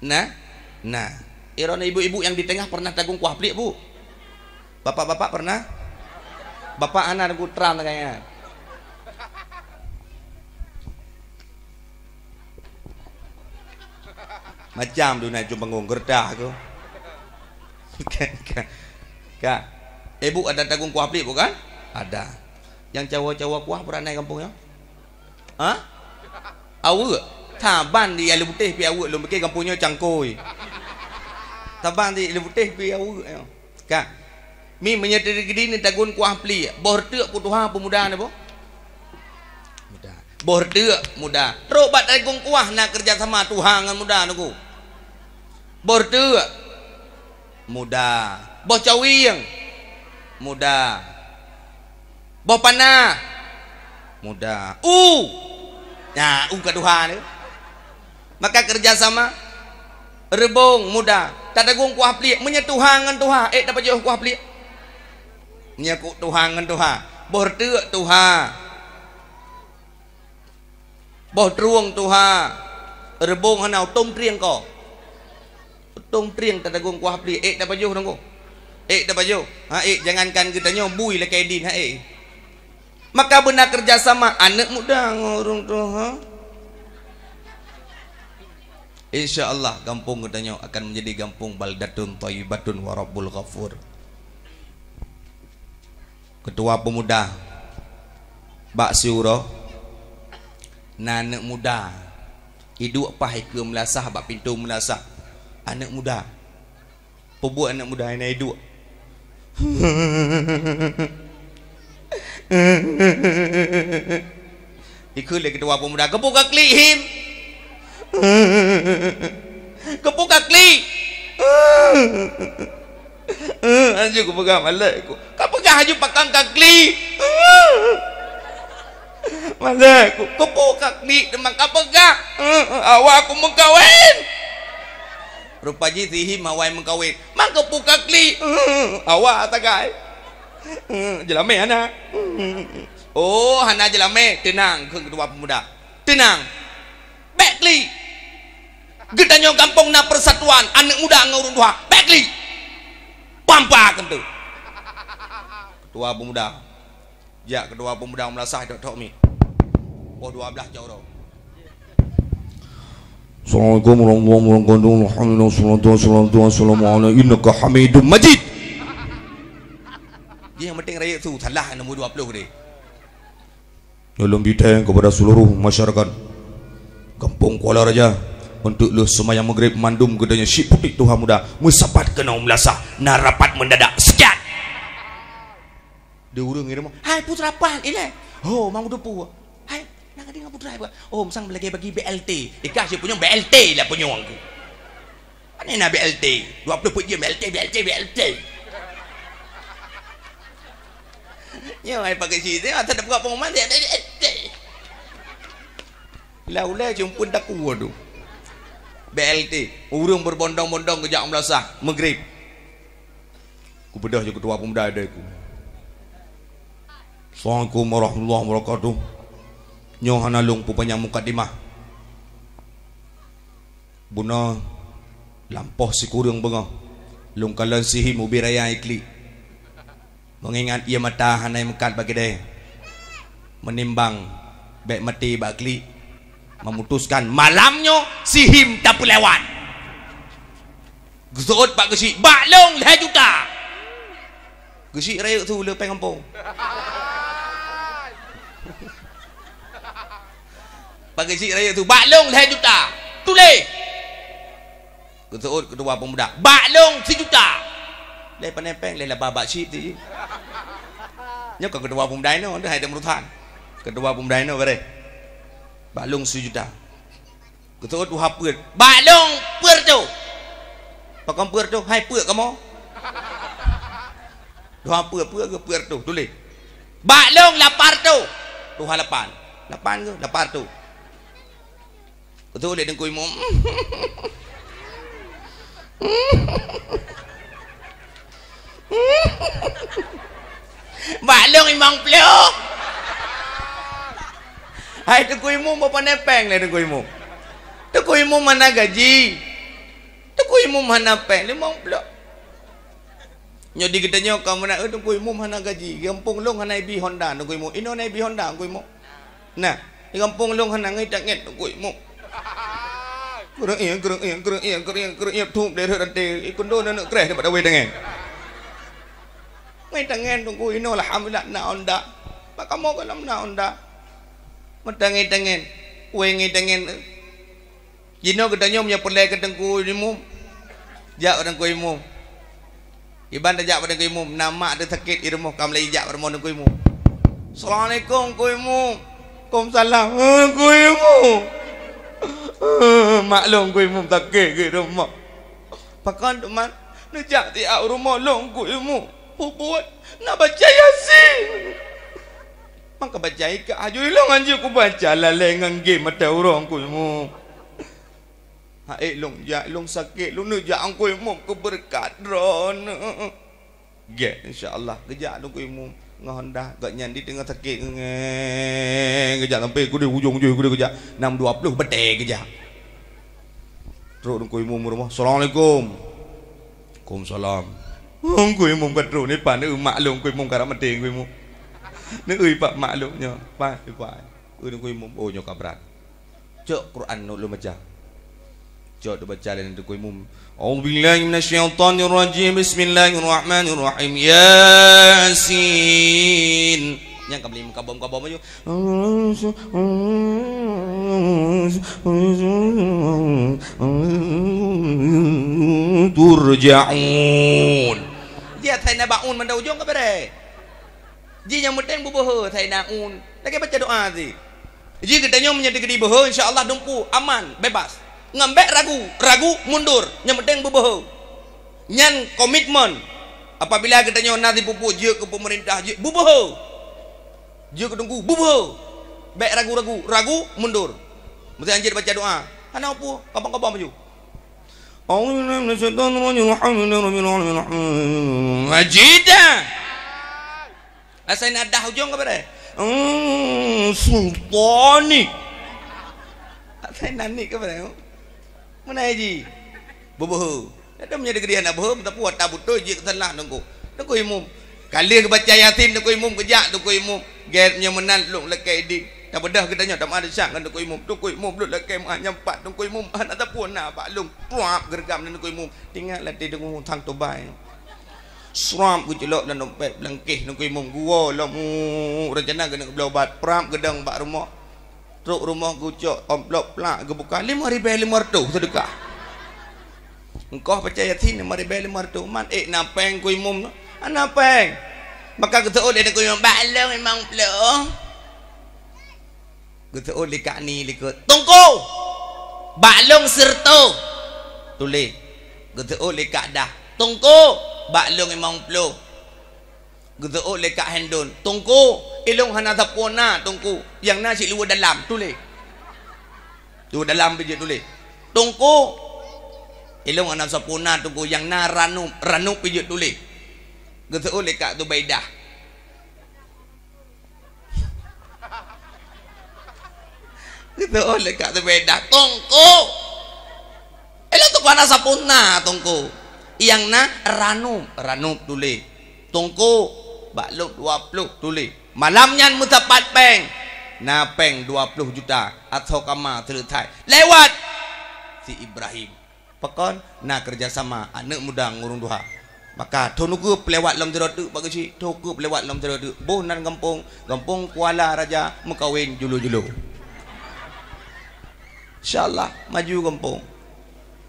nak nah. nak Irona ibu-ibu yang di tengah pernah tagung kuah pelik bu? Bapak-bapak pernah? Bapak anak aku terang lah kayaknya. Macam dunia cuma ngonggerdah aku. Kak, ibu eh, ada tagung kuah pelik bukan? Ada. Yang cawa-cawa kuah beranai kampung ya? Hah? Awak? Taban di alu putih pi awak lu mikir kampungnya cangkoi tabandi ilu teh pi au ka mi menyetiri gidi ni tagun ku ampli boh teuk putuha pemuda ni, boh muda boh teuk muda robat agung kuah nak kerja sama tuhan ngan muda ne ku boh teuk muda boh cawiang muda boh pana muda u ya u ka tuhan ne maka kerja sama rebung, muda tak tegung kuah pelik menyetuhan dengan Tuhan eh dapat jauh kuah pelik menyekut Tuhan dengan Tuhan boh teruk Tuhan boh teruang Tuhan rebung hanau tum triang kau tum triang tak tegung kuah pelik eh dapat jauh dengan eh dapat jauh ha eh jangankan kita nyo bui lah kaidin ha eh maka benda kerjasama anak muda orang tua ha? insyaallah kampung Gedanyo akan menjadi kampung baldatun thayyibatun wa rabbul ghafur ketua pemuda bak siuro nanak muda hidup apa ke melasah bak pintu melasah anak muda pebuat anak muda ini hidup Ikut lagi dua pemuda kebuka klihim Kepung kakli. Aju ku pegang malai ku. Kau pegang aju pakang kakli. Malai aku Kepung kakli. Demang kau pegang. Awak aku mengkawin. Rupanya sihi mawai mengkawin. mang kepung kakli. Awak takai. Jelame anak. Oh, hana jelame. Tenang, kau kedua pemuda. Tenang. Backly. Gedanya kampung na persatuan, anak muda ngurung dua, pekli. Pampa kentu. Ketua pemuda. Ya, ketua pemuda melasah dok dok mi. Oh dua belah jauh dong. Assalamualaikum warahmatullahi wabarakatuh. Alhamdulillah sallallahu alaihi wasallam sallallahu alaihi wasallam innaka Hamidum Majid. Dia yang penting rakyat tu salah nombor 20 dia. Nyolong bidang kepada seluruh masyarakat Kampung Kuala Raja untuk lu semua yang maghrib mandum gedanya si putih Tuhan muda musabat kena nak rapat mendadak sekian dia urung ngirim hai putra apa ini oh mahu dupu hai nak dengar putra oh sang lagi bagi BLT ikas dia punya BLT lah punya orang tu mana nak BLT 20 put je BLT BLT BLT Ya, saya pakai cerita. Saya tak ada buat pengumuman. Saya ada cerita. Lah, ulah jumpa dah kuat tu. BLT urung berbondong-bondong ke Jakarta Melasah Maghrib aku bedah je ketua pemuda ada aku Assalamualaikum warahmatullahi wabarakatuh Nyohana Lung Pupanya Mukadimah Buna Lampoh si kurung benga Lung kalan sihi mubiraya ikli Mengingat ia matahanai mukat mekat bagi dia Menimbang baik mati bakli memutuskan malamnya si him tak lewat gesut pak gesik baklong leh juta gesik raya tu leh pengampung pak gesik raya tu baklong leh juta tulis gesut kedua pemuda baklong si juta leh penepeng leh lebah babak cip tu je ni ketua pemuda ni ada merutan ketua pemuda ni balung sujudah ketua tu hapur balung pur tu pakam pur tu hai pur kamu doa pur pur ke pur tu tulis balung lapar tu tu halapan lapan ke lapar tu ketua dia dengkui mu balung imang peluk Hai tuku imum apa nepeng lah tuku imum Tuku imum mana gaji Tuku imum mana peng lima mau pula Nyodi kita nyok kamu nak eh, tuku imum mana gaji Gampung long hana ibi honda tuku imum Ino hana ibi honda tuku imum Nah kampung long hana ngai tak ngit tuku imum Kurang iya, kurang iya, kurang iya, kurang iya, kurang iya, tuh, dia rasa dia ikut dulu, nak kreh daripada weh dengan. Main tangan tunggu ini, alhamdulillah, nak onda. Maka mau kalau nak onda. Mendengi dengen, uengit dengen. Jino katanya punya pelai ke tengku imum Jak ke tengku imum Iban tak jak pada tengku imum Nama ada sakit irmu Kam lagi jak pada tengku imum Assalamualaikum ku imum Kumsalam hmm, Ku imum hmm, Maklum ku imum sakit ke rumah Pakan teman Nejak tiap rumah long ku imum Buat Nak baca yasin Buat Maka baca ikat haju ilong anjir ku baca lalai dengan game mata orang ku semua. Ha ilong eh, ya ilong sakit lu ja ya, angku imu ku berkat drone. Ge insyaallah geja lu ku imu ngahon dah gak nyandi tengah sakit geja sampai ku di hujung ju ku geja 620 bete geja. Truk ku imu rumah. Assalamualaikum. Waalaikumsalam. Angku imu betru ni pandai umat lu ku imu karamati ku imu. Ngom, Ni ui pak maklumnya. Pak, pak. Ui kui mum oh nyoka berat. Cok Quran nok lu maca. Cok de baca lan tu kui mum. Auzubillahi minasyaitonir rajim. Bismillahirrahmanirrahim. Yasin. Yang kembali muka bom kabom aja. Turja'un. Dia tanya ba'un mandau jong ke bere? ji nyam ten bu saya thai naun lagi baca doa zi ji ke tanyo menyati kedi boho insyaallah dumpu aman bebas ngambek ragu ragu mundur nyam ten yang boho nyan komitmen apabila kita tanyo nasi pupu ji ke pemerintah ji bu ji ke tunggu bu boho baik ragu ragu ragu mundur mesti anjir baca doa ana opo kapan-kapan maju أعوذ بالله من الشيطان الرجيم الحمد لله رب العالمين الرحمن الرحيم مجيدا Asal nak dah hujung kepada Hmm, sultani. Asal nak nik ke dia. Mana Haji? Bobo. Ada punya negeri anak bohong, tak puas, tak butuh, je ke salah, tunggu. Tunggu imum. Kali ke baca yatim, tunggu imum, kejap, tunggu imum. Gair punya menan, luk lekai di. Tak pedah kita tanya, tak mahal syak kan tunggu imum. Tunggu imum, luk lekai mahal nyampat, tunggu imum. Anak ah, tak puas, nak pak lung. Puap, gergam, tunggu imum. Tinggal latih, tunggu imum, tang tobai. Tunggu seram ku celok dan dompet belengkih nak ku imum gua lah mu rencana kena beli ubat peram gedang bak rumah truk rumah ku cok omplok plak, ke buka lima ribu lima ratu sedekah engkau percaya sini lima ribu lima ratu man eh yang ku imum napeng ah, maka kata oleh nak ku imum balong imang peluh oh. kata oleh kak ni lika tungku balong serta tulis kata oleh kak dah tungku baklong imong plo gedo lekak handon tungku ilong hanada kona tungku yang nasi luar dalam tule tu dalam biji tule tungku ilong anam sapuna tungku yang na ranu ranu biji tule gedo lekak tu baidah gedo lekak tu baidah tungku ilong tu panas sapuna tungku yang na ranum ranum tuli tungku dua puluh tuli malamnya mutapat peng na peng dua puluh juta atau kama terletai lewat si Ibrahim pekon na kerjasama anak muda ngurung duha maka tunuku pelewat lom jerot tu bagi si tunuku pelewat lom jerot tu boh nan gempung gempung kuala raja mukawin julu-julu insyaallah maju gempung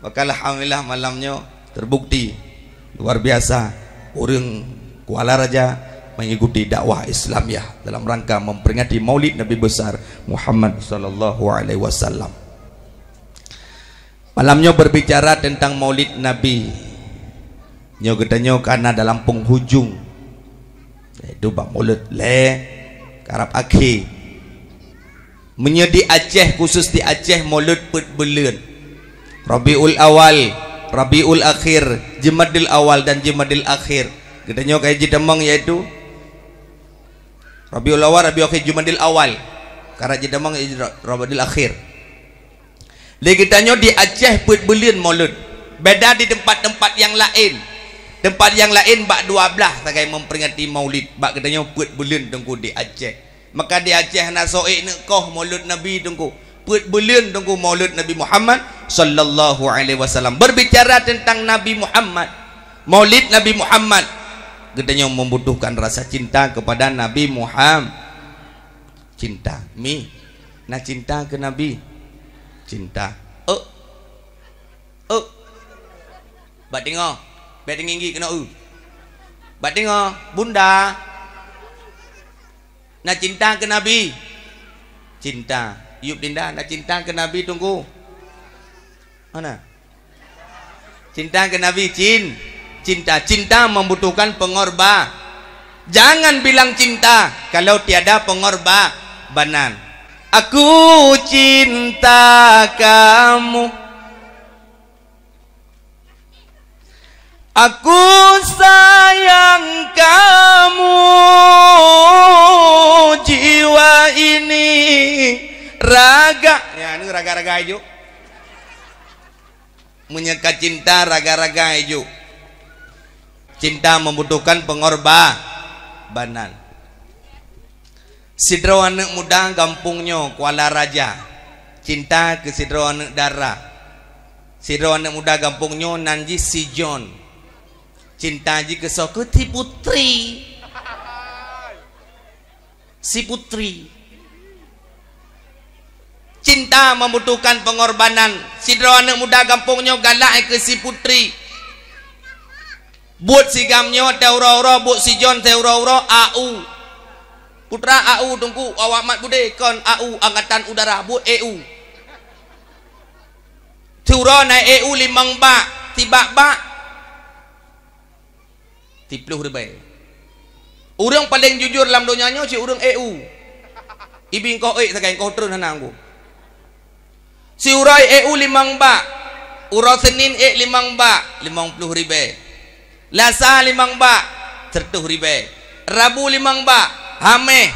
maka alhamdulillah malamnya terbukti luar biasa orang Kuala Raja mengikuti dakwah Islam ya dalam rangka memperingati Maulid Nabi besar Muhammad sallallahu alaihi wasallam. Malamnya berbicara tentang Maulid Nabi. Nyo gedenyo karena dalam penghujung itu eh, bak mulut le karap akhi menyedi Aceh khusus di Aceh Maulid put belen Rabiul Awal Rabiul Akhir, Jumadil Awal dan Jumadil Akhir. Gedenyo kayak Jidamang yaitu Rabiul Awal, Rabiul Akhir, Jumadil Awal. Karena Jidamang itu Rabiul Akhir. Lagi tanya di Aceh buat belian maulud. Beda di tempat-tempat yang lain. Tempat yang lain bak dua belah sebagai memperingati maulid. Bak gedenyo buat belian tunggu di Aceh. Maka di Aceh nak Nukoh nak maulud Nabi tunggu berlian tunggu maulid Nabi Muhammad sallallahu alaihi wasallam berbicara tentang Nabi Muhammad maulid Nabi Muhammad yang membutuhkan rasa cinta kepada Nabi Muhammad cinta mi nak cinta ke Nabi cinta oh oh bak tengok bak tinggi kena u bak tengok bunda nak cinta ke Nabi cinta Yup Linda nak cinta ke Nabi tunggu. Mana? Cinta ke Nabi Cin. Cinta cinta membutuhkan pengorba. Jangan bilang cinta kalau tiada pengorba, pengorbanan. Aku cinta kamu. Aku sayang kamu jiwa ini raga ya ini raga-raga hijau menyeka cinta raga-raga hijau cinta membutuhkan pengorbanan sidro anak muda gampungnya kuala raja cinta ke sidro anak darah sidro anak muda gampungnya nanji si John cinta ji ke soketi putri si putri cinta membutuhkan pengorbanan Si anak muda kampungnya galak ke si putri buat si gamnya teuro-uro buat si John teuro-uro au putra au tunggu awak mat budi kon au angkatan udara buat EU teuro na EU limang bak tibak bak tipluh ribai orang paling jujur dalam dunianya si orang EU ibing kau eh sekarang kau terus anak aku si urai eu limang ba urau senin e limang ba limang puluh ribe lasa limang ba tertuh ribe rabu limang ba hame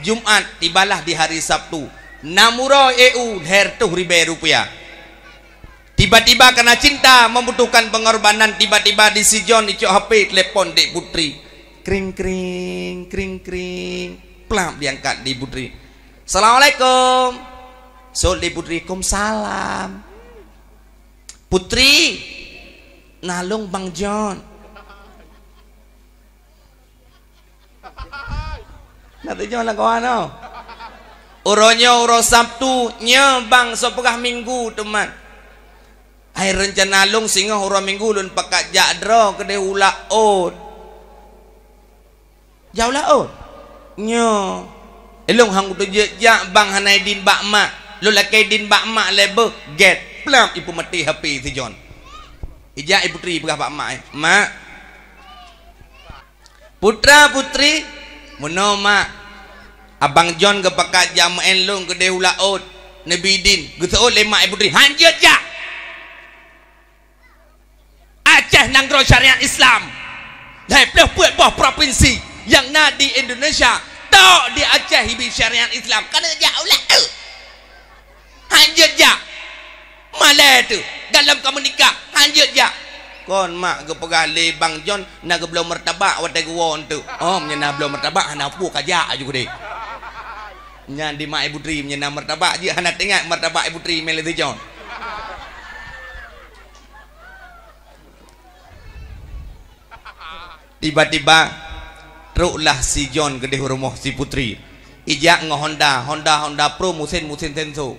Jumaat tibalah di hari sabtu namuro eu hertuh ribe rupiah tiba-tiba karena cinta membutuhkan pengorbanan tiba-tiba di sijon icok hp telepon dek putri kring kring kring kring plam diangkat di putri assalamualaikum So, Assalamualaikum salam. Putri Nalung Bang John. Nanti jangan lagu ano. Uronyo uro Sabtu nyebang sepekah minggu teman. Air rencana nalung singa uro minggu lun pekak jadro kedai ula od. Jauh lah od. Nyo. Elong hang utu jejak bang hanai din lu lakai din bak mak lebe get plam ibu mati happy si John ija ibu tri berah bak mak eh. mak putra putri muno mak abang John ke pakat jam enlong ke dehula out nabi din gusa ut lemak ibu tri hanja ja Aceh nanggro syariat Islam dari pelupuat buah provinsi yang na di Indonesia tak di Aceh hibi syariat Islam kerana jauh lah uh hanya jak malah tu dalam kamu nikah hanya jak kon mak ke pegali bang John nak ke belum mertabak wadah gawon tu oh punya nak belum mertabak nak apa kajak juga dek yang di mak ibu tri punya nak mertabak je nak tengok mertabak ibu tri melalui John tiba-tiba teruklah si John gede rumah si putri ijak nge Honda Honda Honda Pro musim musim tentu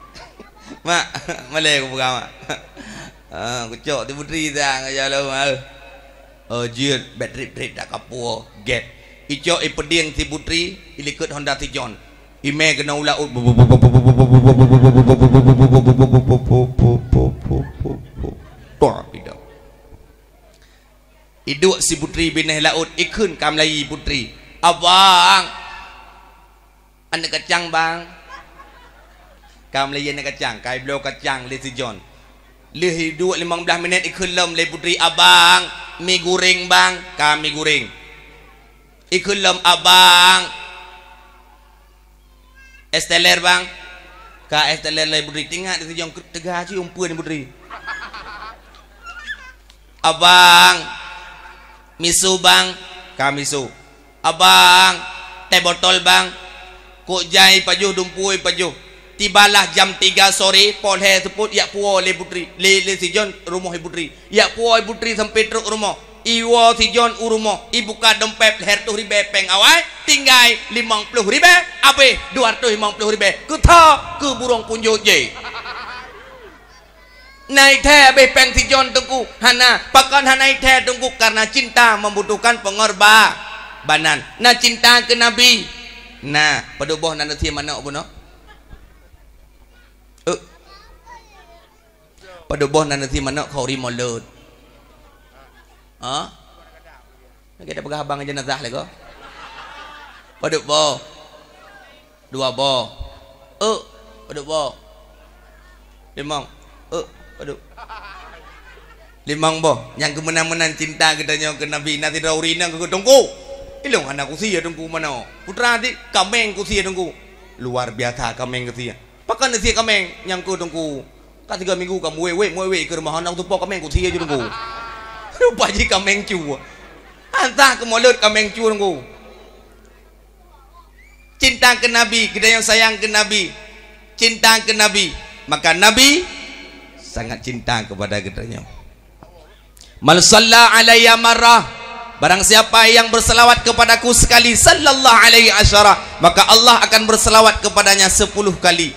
Mak, malay aku pegang mak. Ha, aku cok tu putri tang aja lah mal. Oh, jil battery break dak kapo get. Icho eh, i peding si putri ilikut Honda Tijon. Ime kena ulah ut. Iduk si putri binah laut ikun kamlai putri. Abang. Anak kacang bang kam leyen na kacang kai blo kacang le sijon lehi 2 15 minit ikhul lom le putri abang mi guring bang kami guring. ikhul lom abang esteler bang ka esteler le putri tingat le sijon tega ci umpun ni putri abang misu bang kami su abang teh botol bang kok jai pajuh dumpui paju tibalah jam 3 sore Paul Hare sebut ya puo le putri le le si John rumah ibu putri ya puo ibu putri sampai truk rumah iwo si John u rumah ibu ka dompet her tu ribe peng awai tinggai 50 ribe ape 250 ribe ku tho ku burung punjo je naik teh be peng si John tungku hana pakon hana naik teh tungku karena cinta membutuhkan pengorba banan na cinta ke nabi nah padoboh nanti mana obono pada bos nan nanti mana kau rimo lut ha nak kita pegah abang jenazah lagi pada bos dua bos e pada bos limang e pada limang bos yang kemenang-menang cinta kita nyok ke nabi nanti raurina ke tungku ilung anak ku sia tungku mana putra di kameng ku sia tungku luar biasa kameng ku sia pakan sia kameng yang ku tungku tak tiga minggu kau muih weh muih weh ke rumah anak tu pak kau mengku tiga jurung gua. Rupa ji kau mengku. Anta kau mulut kau mengku jurung Cinta ke Nabi, kita yang sayang ke Nabi. Cinta ke Nabi, maka Nabi sangat cinta kepada kita yang. Man salla alayya marrah Barang siapa yang berselawat kepadaku sekali sallallahu alaihi asyara maka Allah akan berselawat kepadanya sepuluh kali.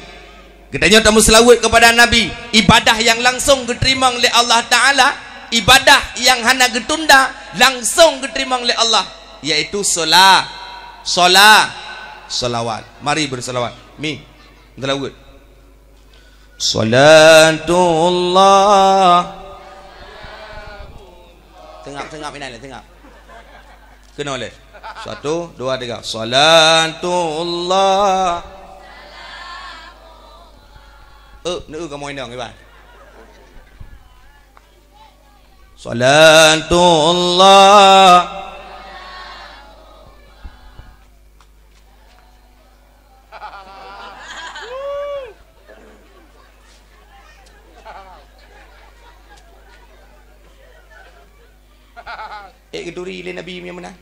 Kita tamu selawat kepada Nabi, ibadah yang langsung diterima oleh Allah Taala, ibadah yang hana getunda langsung diterima oleh Allah yaitu solat. Solat, solawat. Mari bersolawat. Mi, selawat. Salatullah. Tengah, tengah, minat, tengah. Kena oleh. Satu, dua, tiga. Salatullah. Salatullah. เออนึกก็มวยหนึ่งไปบ้านสวัสดีตุลลาเอกดุรีเลนบีมีมั้ยนะ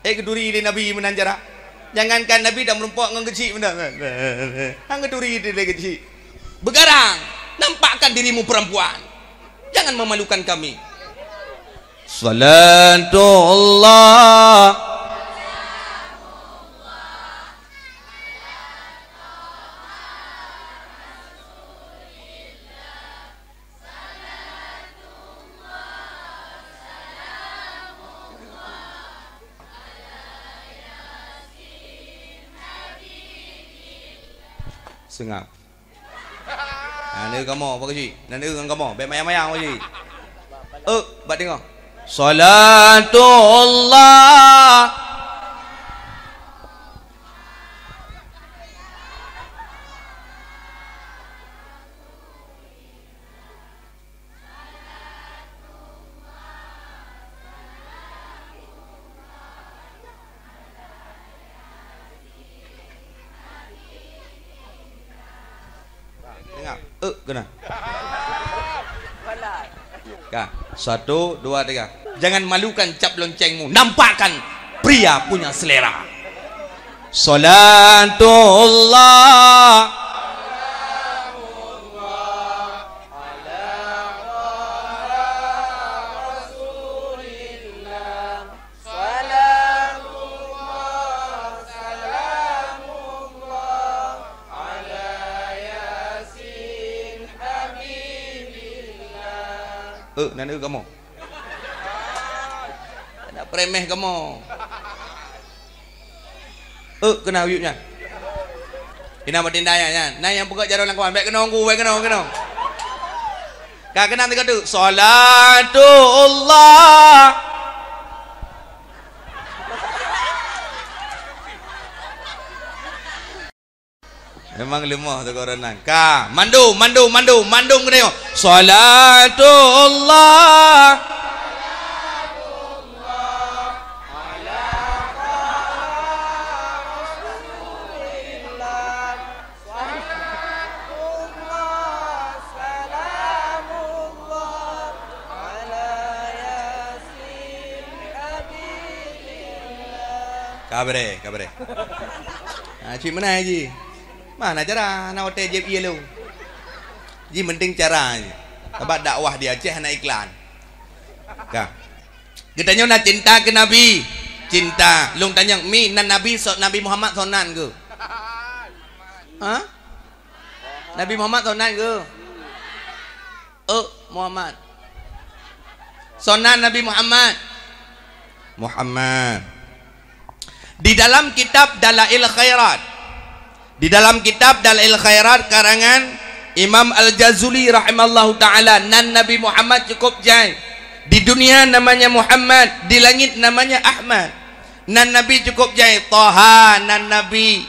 Eh keduri ini Nabi menanjara Jangankan Nabi dah merumpuk dengan kecil benda. Hang keduri dia kecil. Begarang, nampakkan dirimu perempuan. Jangan memalukan kami. Salatullah. sengap. Ha ni kamu apa kecik? Nan ni dengan kamu, baik mayang-mayang kecik. Eh, bab tengok. Salatullah Satu, dua, tiga. Jangan malukan cap loncengmu. Nampakkan pria punya selera. Salatullah. dengan dia kamu nak premeh kamu eh kena wujudnya ina bertindaya ya nah yang kan? buka jarum langkau baik kena ku baik kena kena kak kena tiga tu salatullah memang lemah tu kau renang. Ka, mandu, mandu, mandu, mandu kena tengok. Salatullah. Kabre, kabre. Ah, cik mana Haji? Mana cara nak hotel JP elu? Ji penting cara. Sebab dakwah dia Aceh nak iklan. Kah. Kita nyo nak cinta ke Nabi? Cinta. Long tanya mi nan Nabi so, Nabi Muhammad sonan ke? Ha? Nabi Muhammad sonan ke? Oh, Muhammad. Sonan Nabi Muhammad. Muhammad. Di dalam kitab Dalail Khairat di dalam kitab Dalil Khairat karangan Imam Al-Jazuli rahimallahu taala nan Nabi Muhammad cukup jai di dunia namanya Muhammad di langit namanya Ahmad nan Nabi cukup jai Toha nan Nabi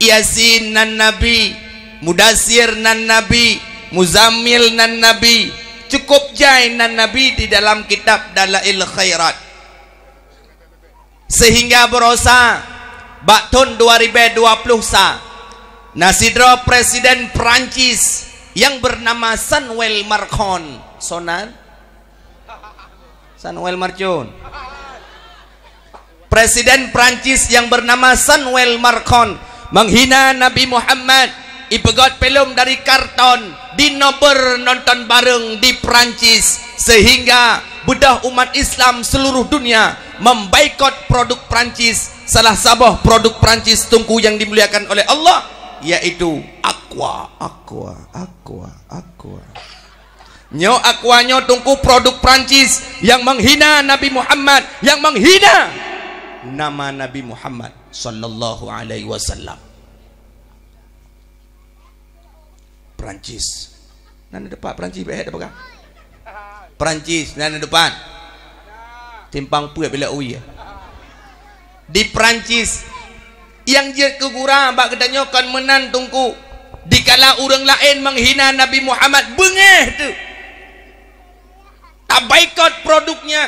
Yasin nan Nabi Mudasir nan Nabi Muzamil nan Nabi cukup jai nan Nabi di dalam kitab Dalail Khairat sehingga berusaha Batun 2020 sa Nasidro Presiden Perancis yang bernama Samuel Marcon Sonan Samuel Marcon Presiden Perancis yang bernama Samuel Marcon menghina Nabi Muhammad ipegot film dari karton di nobor nonton bareng di Perancis sehingga budah umat Islam seluruh dunia membaikot produk Perancis salah sabah produk Perancis tungku yang dimuliakan oleh Allah yaitu aqua aqua aqua aqua nyo aqua nyo tungku produk Perancis yang menghina Nabi Muhammad yang menghina nama Nabi Muhammad sallallahu alaihi wasallam Perancis nanti depan Perancis baik depan Perancis nanti depan timpang pula bila oi ya di Perancis yang dia kegurah bak kedanyo kan menantungku dikala orang lain menghina Nabi Muhammad bengeh tu tak baikot produknya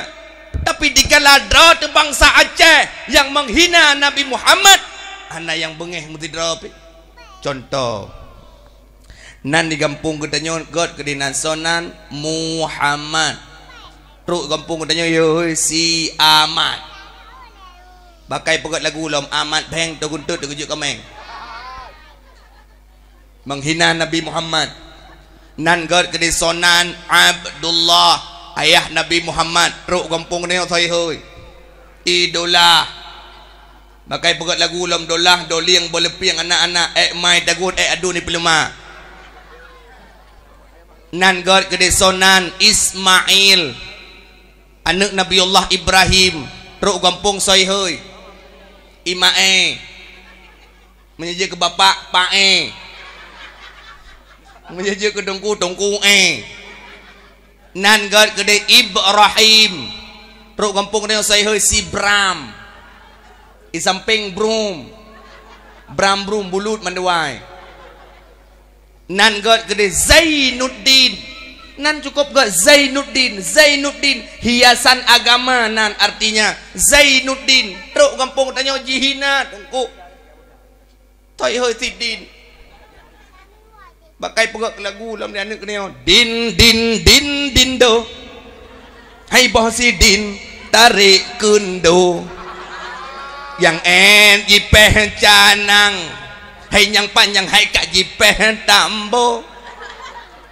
tapi dikala dra tu bangsa Aceh yang menghina Nabi Muhammad anak yang bengeh mesti dra contoh nan digampung kedanyo god kedinan sonan Muhammad tu gampung kedanyo yo si Ahmad Bakai pegat lagu lom Amat peng terguntut terkejut kemeng Menghina Nabi Muhammad Nan gerd kedi sonan Abdullah Ayah Nabi Muhammad Teruk kampung ni Saya hoi Idola Bakai pegat lagu lom Dolah doli yang boleh piang Anak-anak Eh mai tagut Eh adu ni pelu Nan gerd kedi sonan Ismail Anak Nabi Allah Ibrahim Teruk kampung saya hoi imae menyeje ke bapak pae menyeje ke dongku, dongku e nan gar kede ibrahim pro kampung ne saya he si bram i samping brum bram brum bulut mandewai nan ke de zainuddin Nan cukup gak Zainuddin, Zainuddin hiasan agama nan artinya Zainuddin. Teruk kampung tanya jihina tunggu, Toy si din, Bakai pegak lagu lam dia nak kena din din din din do. Hai bah si din tarik kundo. Yang en jipeh canang. Hai yang panjang hai kak jipeh tambo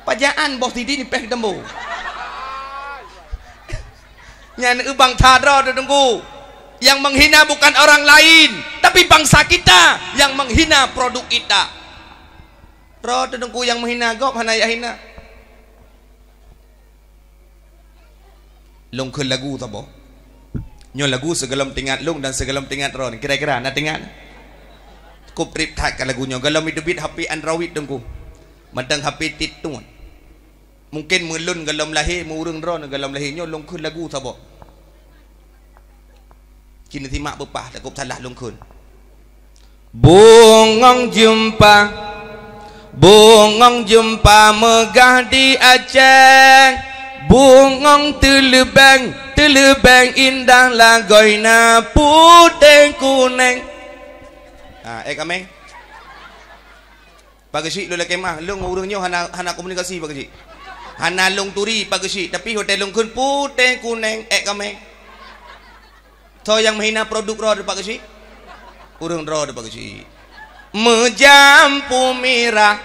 pajaan bos didi ni peh tembu nyanyi ubang cadra tunggu yang menghina bukan orang lain tapi bangsa kita yang menghina produk kita roh tunggu yang menghina gop hana ya hina long ke lagu tabo nyo lagu segelom tingat lung dan segelom tingat ron kira-kira nak tingat kuprip tak ke lagunya galau midubit happy anrawit tunggu madang happy titun mungkin melun galam lahir murung ron galam lahirnya long kun lagu sabo kini timak bepah takup salah long kun bungong jumpa bungong jumpa megah di Aceh bungong telebang telebang indah lagoi na puteng kuning ha, eh kami bagi si lu lah kemah lu ngurungnya hana, hana komunikasi bagi si Hana long turi pagesi tapi hotel long kun puteng kuneng ek kameng. Tho yang mahina produk ro de pagesi. Urang ro de pagesi. Mejam pumira.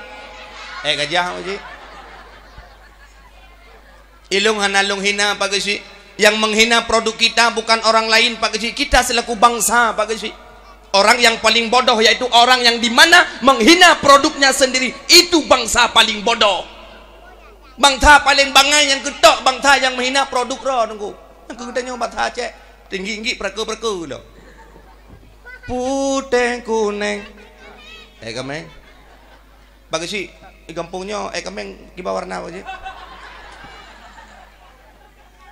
Ek gajah maji. Ilung hana long hina pagesi. Yang menghina produk kita bukan orang lain pagesi. Kita selaku bangsa pagesi. Orang yang paling bodoh yaitu orang yang di mana menghina produknya sendiri itu bangsa paling bodoh. Bang Tha paling bangai yang ketok Bang Tha yang menghina produk ro nunggu yang kita Bang Tha cek tinggi tinggi perku perku lo putih kuning eh kame bagus sih gampungnya eh kame kiba warna apa sih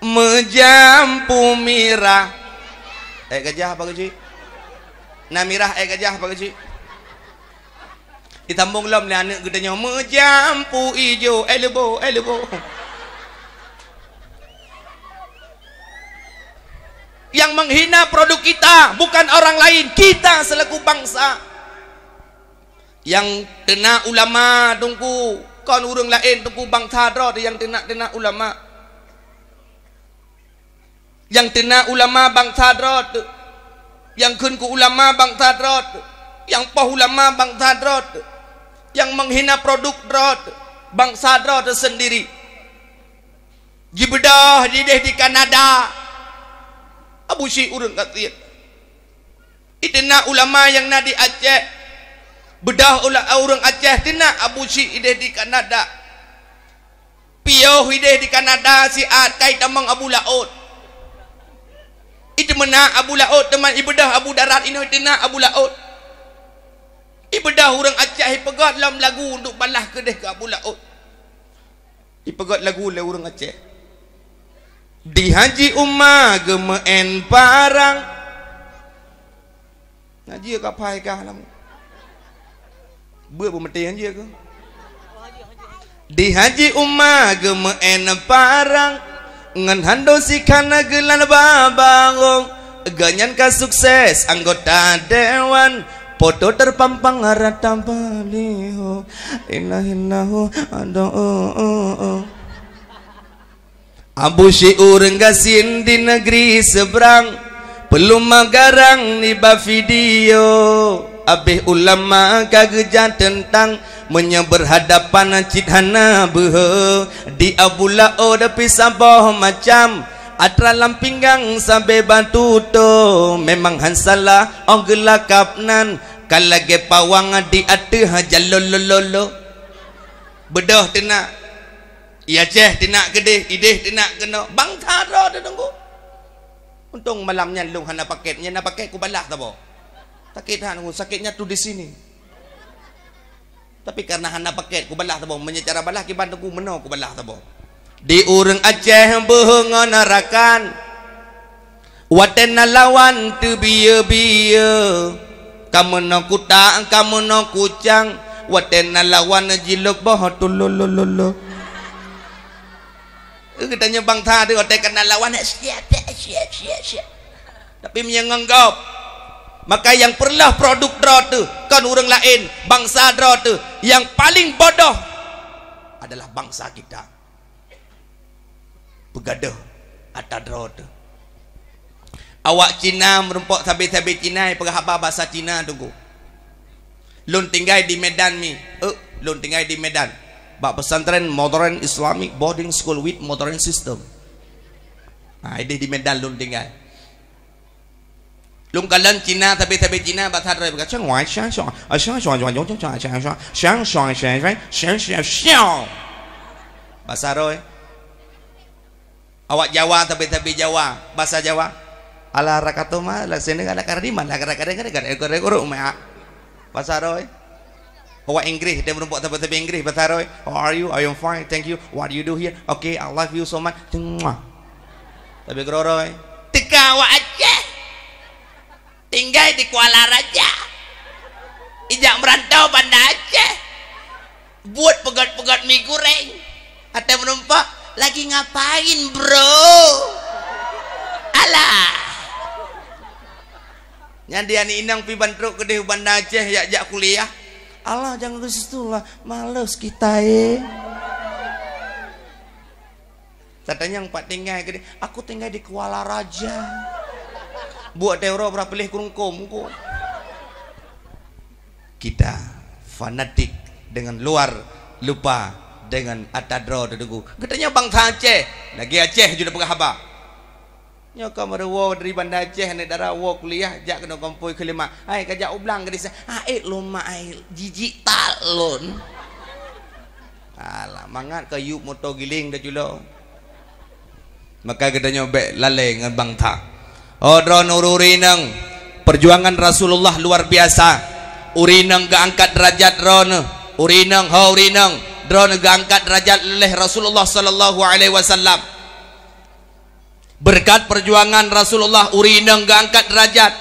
menjampu mirah eh gajah bagus sih namirah eh gajah bagus sih dia sambung lom ni anak kita nyawa Mejampu ijo Elbo Elbo Yang menghina produk kita Bukan orang lain Kita selaku bangsa Yang kena ulama Tunggu Kon urung lain Tunggu bangsa drot Yang kena kena ulama Yang kena ulama bangsa drot Yang kena ulama bangsa drot Yang poh ulama bangsa drot yang menghina produk drod bangsa drod tersendiri gibedah dideh di Kanada Abu Syi urang katian itna ulama yang nadi Aceh bedah ulah uh, orang Aceh tina Abu Syi ideh di Kanada piyoh ideh di Kanada si atai tamang Abu Laut itu mena Abu Laut teman ibedah Abu Darat ini tina Abu Laut Ibedah orang acah pegat dalam lagu untuk balas kedih ke Abu Laut. Hipegat lagu le lah orang acah. Di Haji Umar gemen parang Haji ke apa ke alam? Bu pun mati haji ke? Di Haji Umar gemen parang Ngan handu si kana gelan babang. Ganyan ka sukses anggota dewan podo terpampang rata baliho ilahinahu oh, ado oh, oh, oh. Abu Syi'ur ngasin di negeri seberang Belum magarang ni bafidio Abih ulama kagejah tentang Menyebar hadapan cidhana beho Di Abu Lao depi sabah macam Atralam pinggang sampai batu to Memang han salah ogelah kapnan kalau kalage pawang di atuh ha, jalololo bedah tina, iya ceh tina gede ideh tina kena bang tara de tunggu untung malamnya lu hana paketnya na paket ku tak boh, sakit han sakitnya tu di sini tapi karena hana paket ku tak boh, menyecara balah ki bantu ku meno ku balah tabo di urang aceh beung narakan Watena lawan tu biye biye kamu no kuta kamu no kucang watena lawan jiluk boh lo eh, kita nyebang tha di otak kena kan lawan eh, siap siapa eh, siapa siapa. tapi yang menyenggap maka yang perlu produk draw tu kan orang lain bangsa draw tu yang paling bodoh adalah bangsa kita begaduh atau draw tu awak Cina merempok sabit-sabit Cina yang perhabar bahasa Cina tu ku lun tinggal di Medan mi uh, lun tinggal di Medan Bapak pesantren modern Islamic boarding school with modern system nah, ini di Medan lun tinggal lun kalan Cina sabit-sabit Cina bahasa dari berkata shang wai shang shang shang shang shang shang shang shang shang shang shang shang shang shang shang shang shang bahasa roi awak Jawa tapi tapi Jawa bahasa Jawa ala rakato ma la sene ala karima la gara eh, gara gara gara gara ma bahasa roy eh? oh inggris dia merumpuk tapi tapi inggris bahasa roy eh? how are you i am fine thank you what do you do here okay i love you so much Mwah. tapi gara roy tika wa aja tinggal di kuala raja ijak merantau banda aja buat pegat-pegat mie goreng atau merumpuk lagi ngapain bro alah yang dia ni inang piban truk gede uban Aceh ya jak kuliah Allah jangan ke situ lah males kita eh Tatanya yang pak tinggal gede aku tinggal di Kuala Raja buat teror berapa pilih kurung kurungkom kita fanatik dengan luar lupa dengan atadro tetunggu katanya bangsa Aceh lagi Aceh juga pegah Nyo ka merewo dari bandar Aceh ni darah wo kuliah jak kena kampoi ke lima. Hai kajak ublang ke desa. Ha eh lo mail jijik talun. Alah mangat ke yup moto giling dah julo. Maka kita nyobek lale ngan bangta. Odro oh, nururinang perjuangan Rasulullah luar biasa. Urinang ga angkat derajat drone. Urinang ha urinang drone ga angkat derajat leh Rasulullah sallallahu alaihi wasallam berkat perjuangan Rasulullah urineng gangkat derajat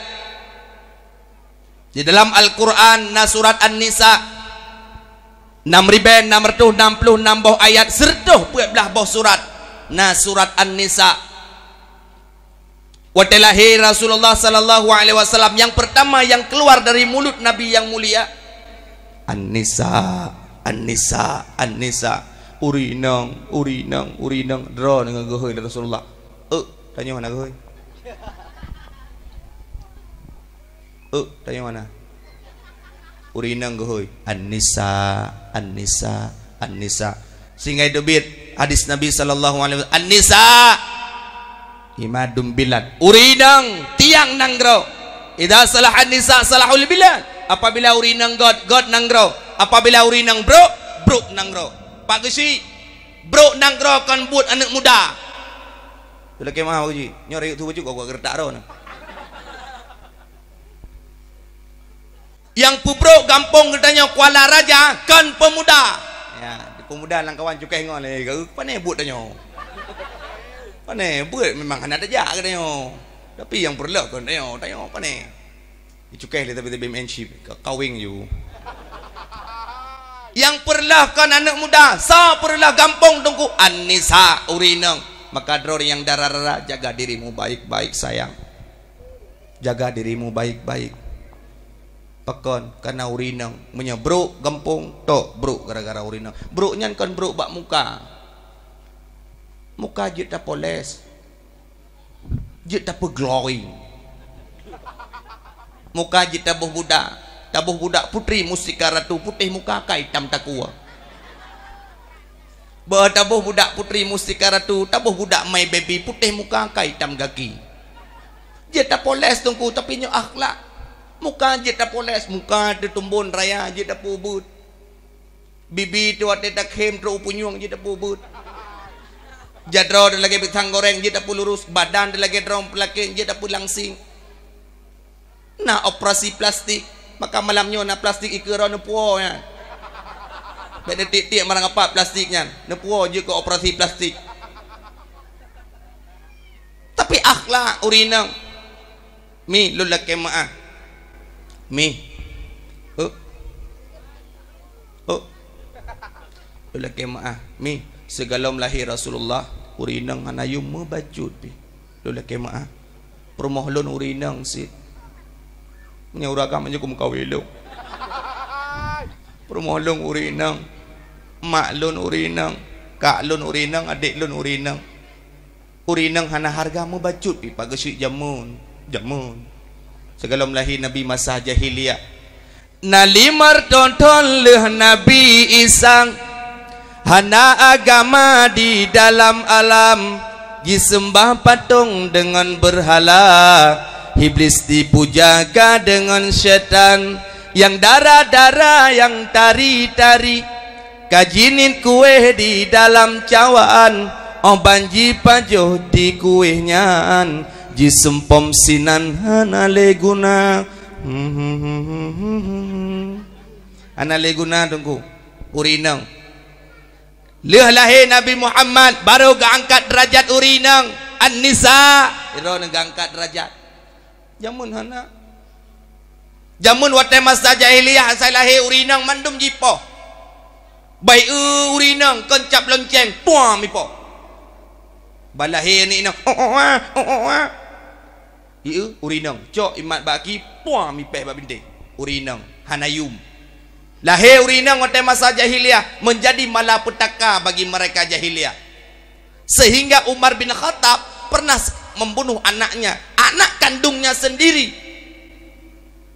di dalam Al-Quran na surat An-Nisa 6666 ayat serduh puyablah boh surat na surat An-Nisa Watelahi Rasulullah sallallahu alaihi wasallam yang pertama yang keluar dari mulut Nabi yang mulia An-Nisa An-Nisa An-Nisa urineng urineng urineng dro dengan gohoi Rasulullah ơ thấy như hoàn nào ơi ơ thấy như hoàn nào urin năng gơ hơi anisa anisa anisa sehingga itu bit hadis nabi saw Anissa, ima dumbilan urinang tiang nanggro ida salah Anissa, salah ulibilan apabila urinang god god nanggro apabila urinang bro bro nanggro pak kesi bro nanggro kan buat anak muda bila kemah aku ji, nyor yuk tubuh juga kau gertak roh. Yang pupro gampong gertanya Kuala Raja kan pemuda. Ya, pemuda lang kawan cukai ngol ni. Kau pandai buat tanya. Pandai buat memang hendak aja katanya. Tapi yang perlu kan tanya, tanya apa ni? Dicukai lah tapi-tapi menship. Kawing you. Yang perlahkan anak muda Sa perlah gampong tunggu Anissa Urineng maka drone yang darah-darah jaga dirimu baik-baik sayang jaga dirimu baik-baik pekon karena urinang menyebruk gempung tok bruk gara-gara urinang bruknya kan bruk bak muka muka jit tak poles jit tak glory muka jit tabuh budak tabuh budak putri mustika ratu putih muka kaitam tak kuat Bertabuh budak putri mustika ratu, tabuh budak my baby putih muka kai hitam gaki. Dia tak poles tungku tapi nyo akhlak. Muka dia tak poles, muka ditumbun raya dia tak bubut. Bibi tu ate tak kem tro punyung dia tak bubut. Jadro dia lagi pisang goreng dia tak lurus, badan dia lagi drum pelakin dia tak langsing. Nah operasi plastik, maka malamnya nak plastik ikeron puo ya. Bek detik-detik marang apa plastiknya. Nepuo je ke operasi plastik. Tapi akhlak urina. Mi lulak kemaah. Mi. Oh. Oh. Lulak kemaah. Mi. Segala melahir Rasulullah. Urina anayu mebacut. Lulak kemaah. Permohlon urina si. Menyurahkan menyukum kau hidup. Rumolong urinang Maklon urinang Kaklon urinang Adiklon urinang Urinang hana harga mu bacut pi pagesuk jamun jamun segala melahi nabi masa jahiliyah nalimar tonton leh nabi isang hana agama di dalam alam disembah patung dengan berhala iblis dipuja dengan syaitan yang darah-darah yang tari-tari kajinin kueh di dalam cawaan oh banji panjo di kuehnya an ji sempom sinan hana leguna hana leguna tunggu urinang leh lahir Nabi Muhammad baru gangkat derajat urinang an-nisa iro angkat derajat jamun hana Jamun waktu masa jahiliah saya lahir urinang mandum jipo. Baik uh, urinang kencap lonceng puah mipo. Balahe ni ina. Iu oh, oh, ah, oh, ah. ya, eh, urinang jo imat bagi puah mipeh babinde. Urinang hanayum. Lahir urinang waktu masa jahiliah menjadi malapetaka bagi mereka jahiliah. Sehingga Umar bin Khattab pernah membunuh anaknya, anak kandungnya sendiri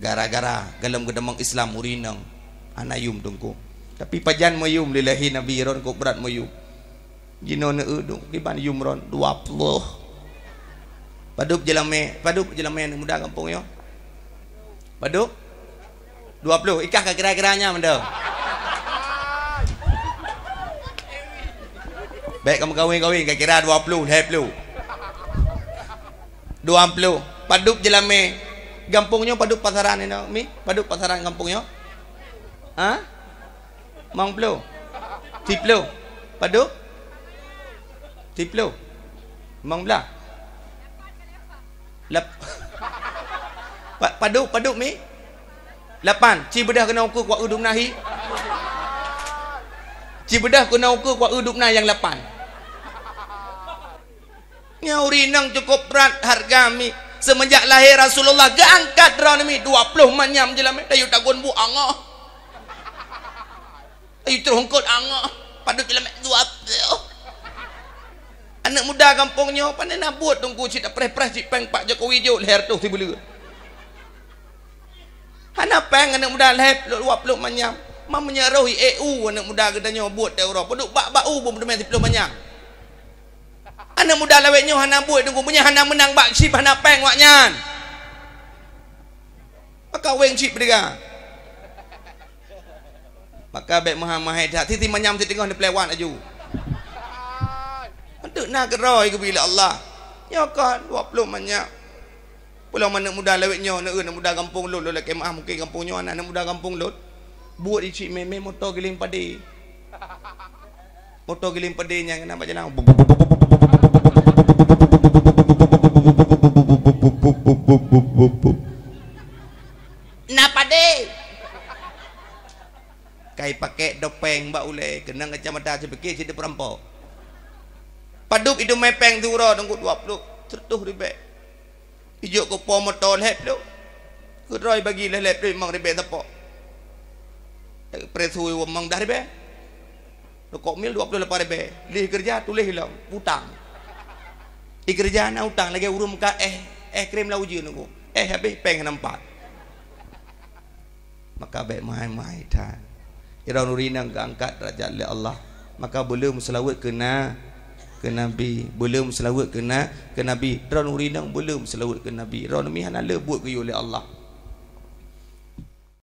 gara-gara galam gedemang Islam urinang anayum tungku tapi pajan mo yum lilahi nabi ron ko berat mayum. gino na udo e kiban yum ron 20 padup jelame padup jelame nang muda kampung yo padup 20 ikah ka kira-kiranya mendo baik kamu kawin kawin kira dua puluh, puluh, 20 20 padup jelame gampungnya paduk pasaran ini mi paduk pasaran gampungnya ha mang plo tiplo paduk tiplo mang bla lap paduk paduk mi lapan ci bedah kena ukur kuat udung nahi ci bedah kena ukur kuat udung nahi yang lapan Nyauri nang cukup berat harga mi semenjak lahir Rasulullah geangkat drone ni 20 manyam jelami tak tagun bu angah ayu terhongkot angah pada jelami 20 anak muda kampungnya pandai nabut tunggu cita pres-pres cik peng Pak Jokowi jauh leher tu si bulu anak peng anak muda leher 20 manyam mamanya rohi EU anak muda katanya buat Eropa duk bak-bak u pun bermain 10 manyam Anak muda lawek nyuh anak buat dengku punya anak menang bak cip anak peng waknya. Maka weng cip dia. Maka bek maha maha titi menyam titi tengah ni pelawan aju. Untuk nak roy ke bila Allah. Ya kan 20 menyam. Pulau mana muda lawek nyuh nak nak muda kampung lu lelaki mah mungkin kampung nyuh anak muda kampung lu. Buat di cip meme motor giling padi. Motor giling padi yang nak jalan. Napa deh? Kai pakai dopeng mbak ule, kena kacamata sebegi si de perempo. Paduk itu mepeng turo nunggu dua puluh, tertuh ribe. Ijo ko pomoton hep lu. Kuroi bagi lelep ribe mang ribe tapo. Presui wong mang dah ribe. Lu mil dua puluh lepas ribe. Lih kerja tulis hilang, utang di nak utang lagi urum ka eh eh krim la uji nunggu eh habis peng nampak maka baik mai mai tan ira nurina angkat raja le Allah maka boleh muslawat kena ke nabi boleh muslawat kena ke nabi ira nurina boleh muslawat ke nabi ira nurina le buat ke Allah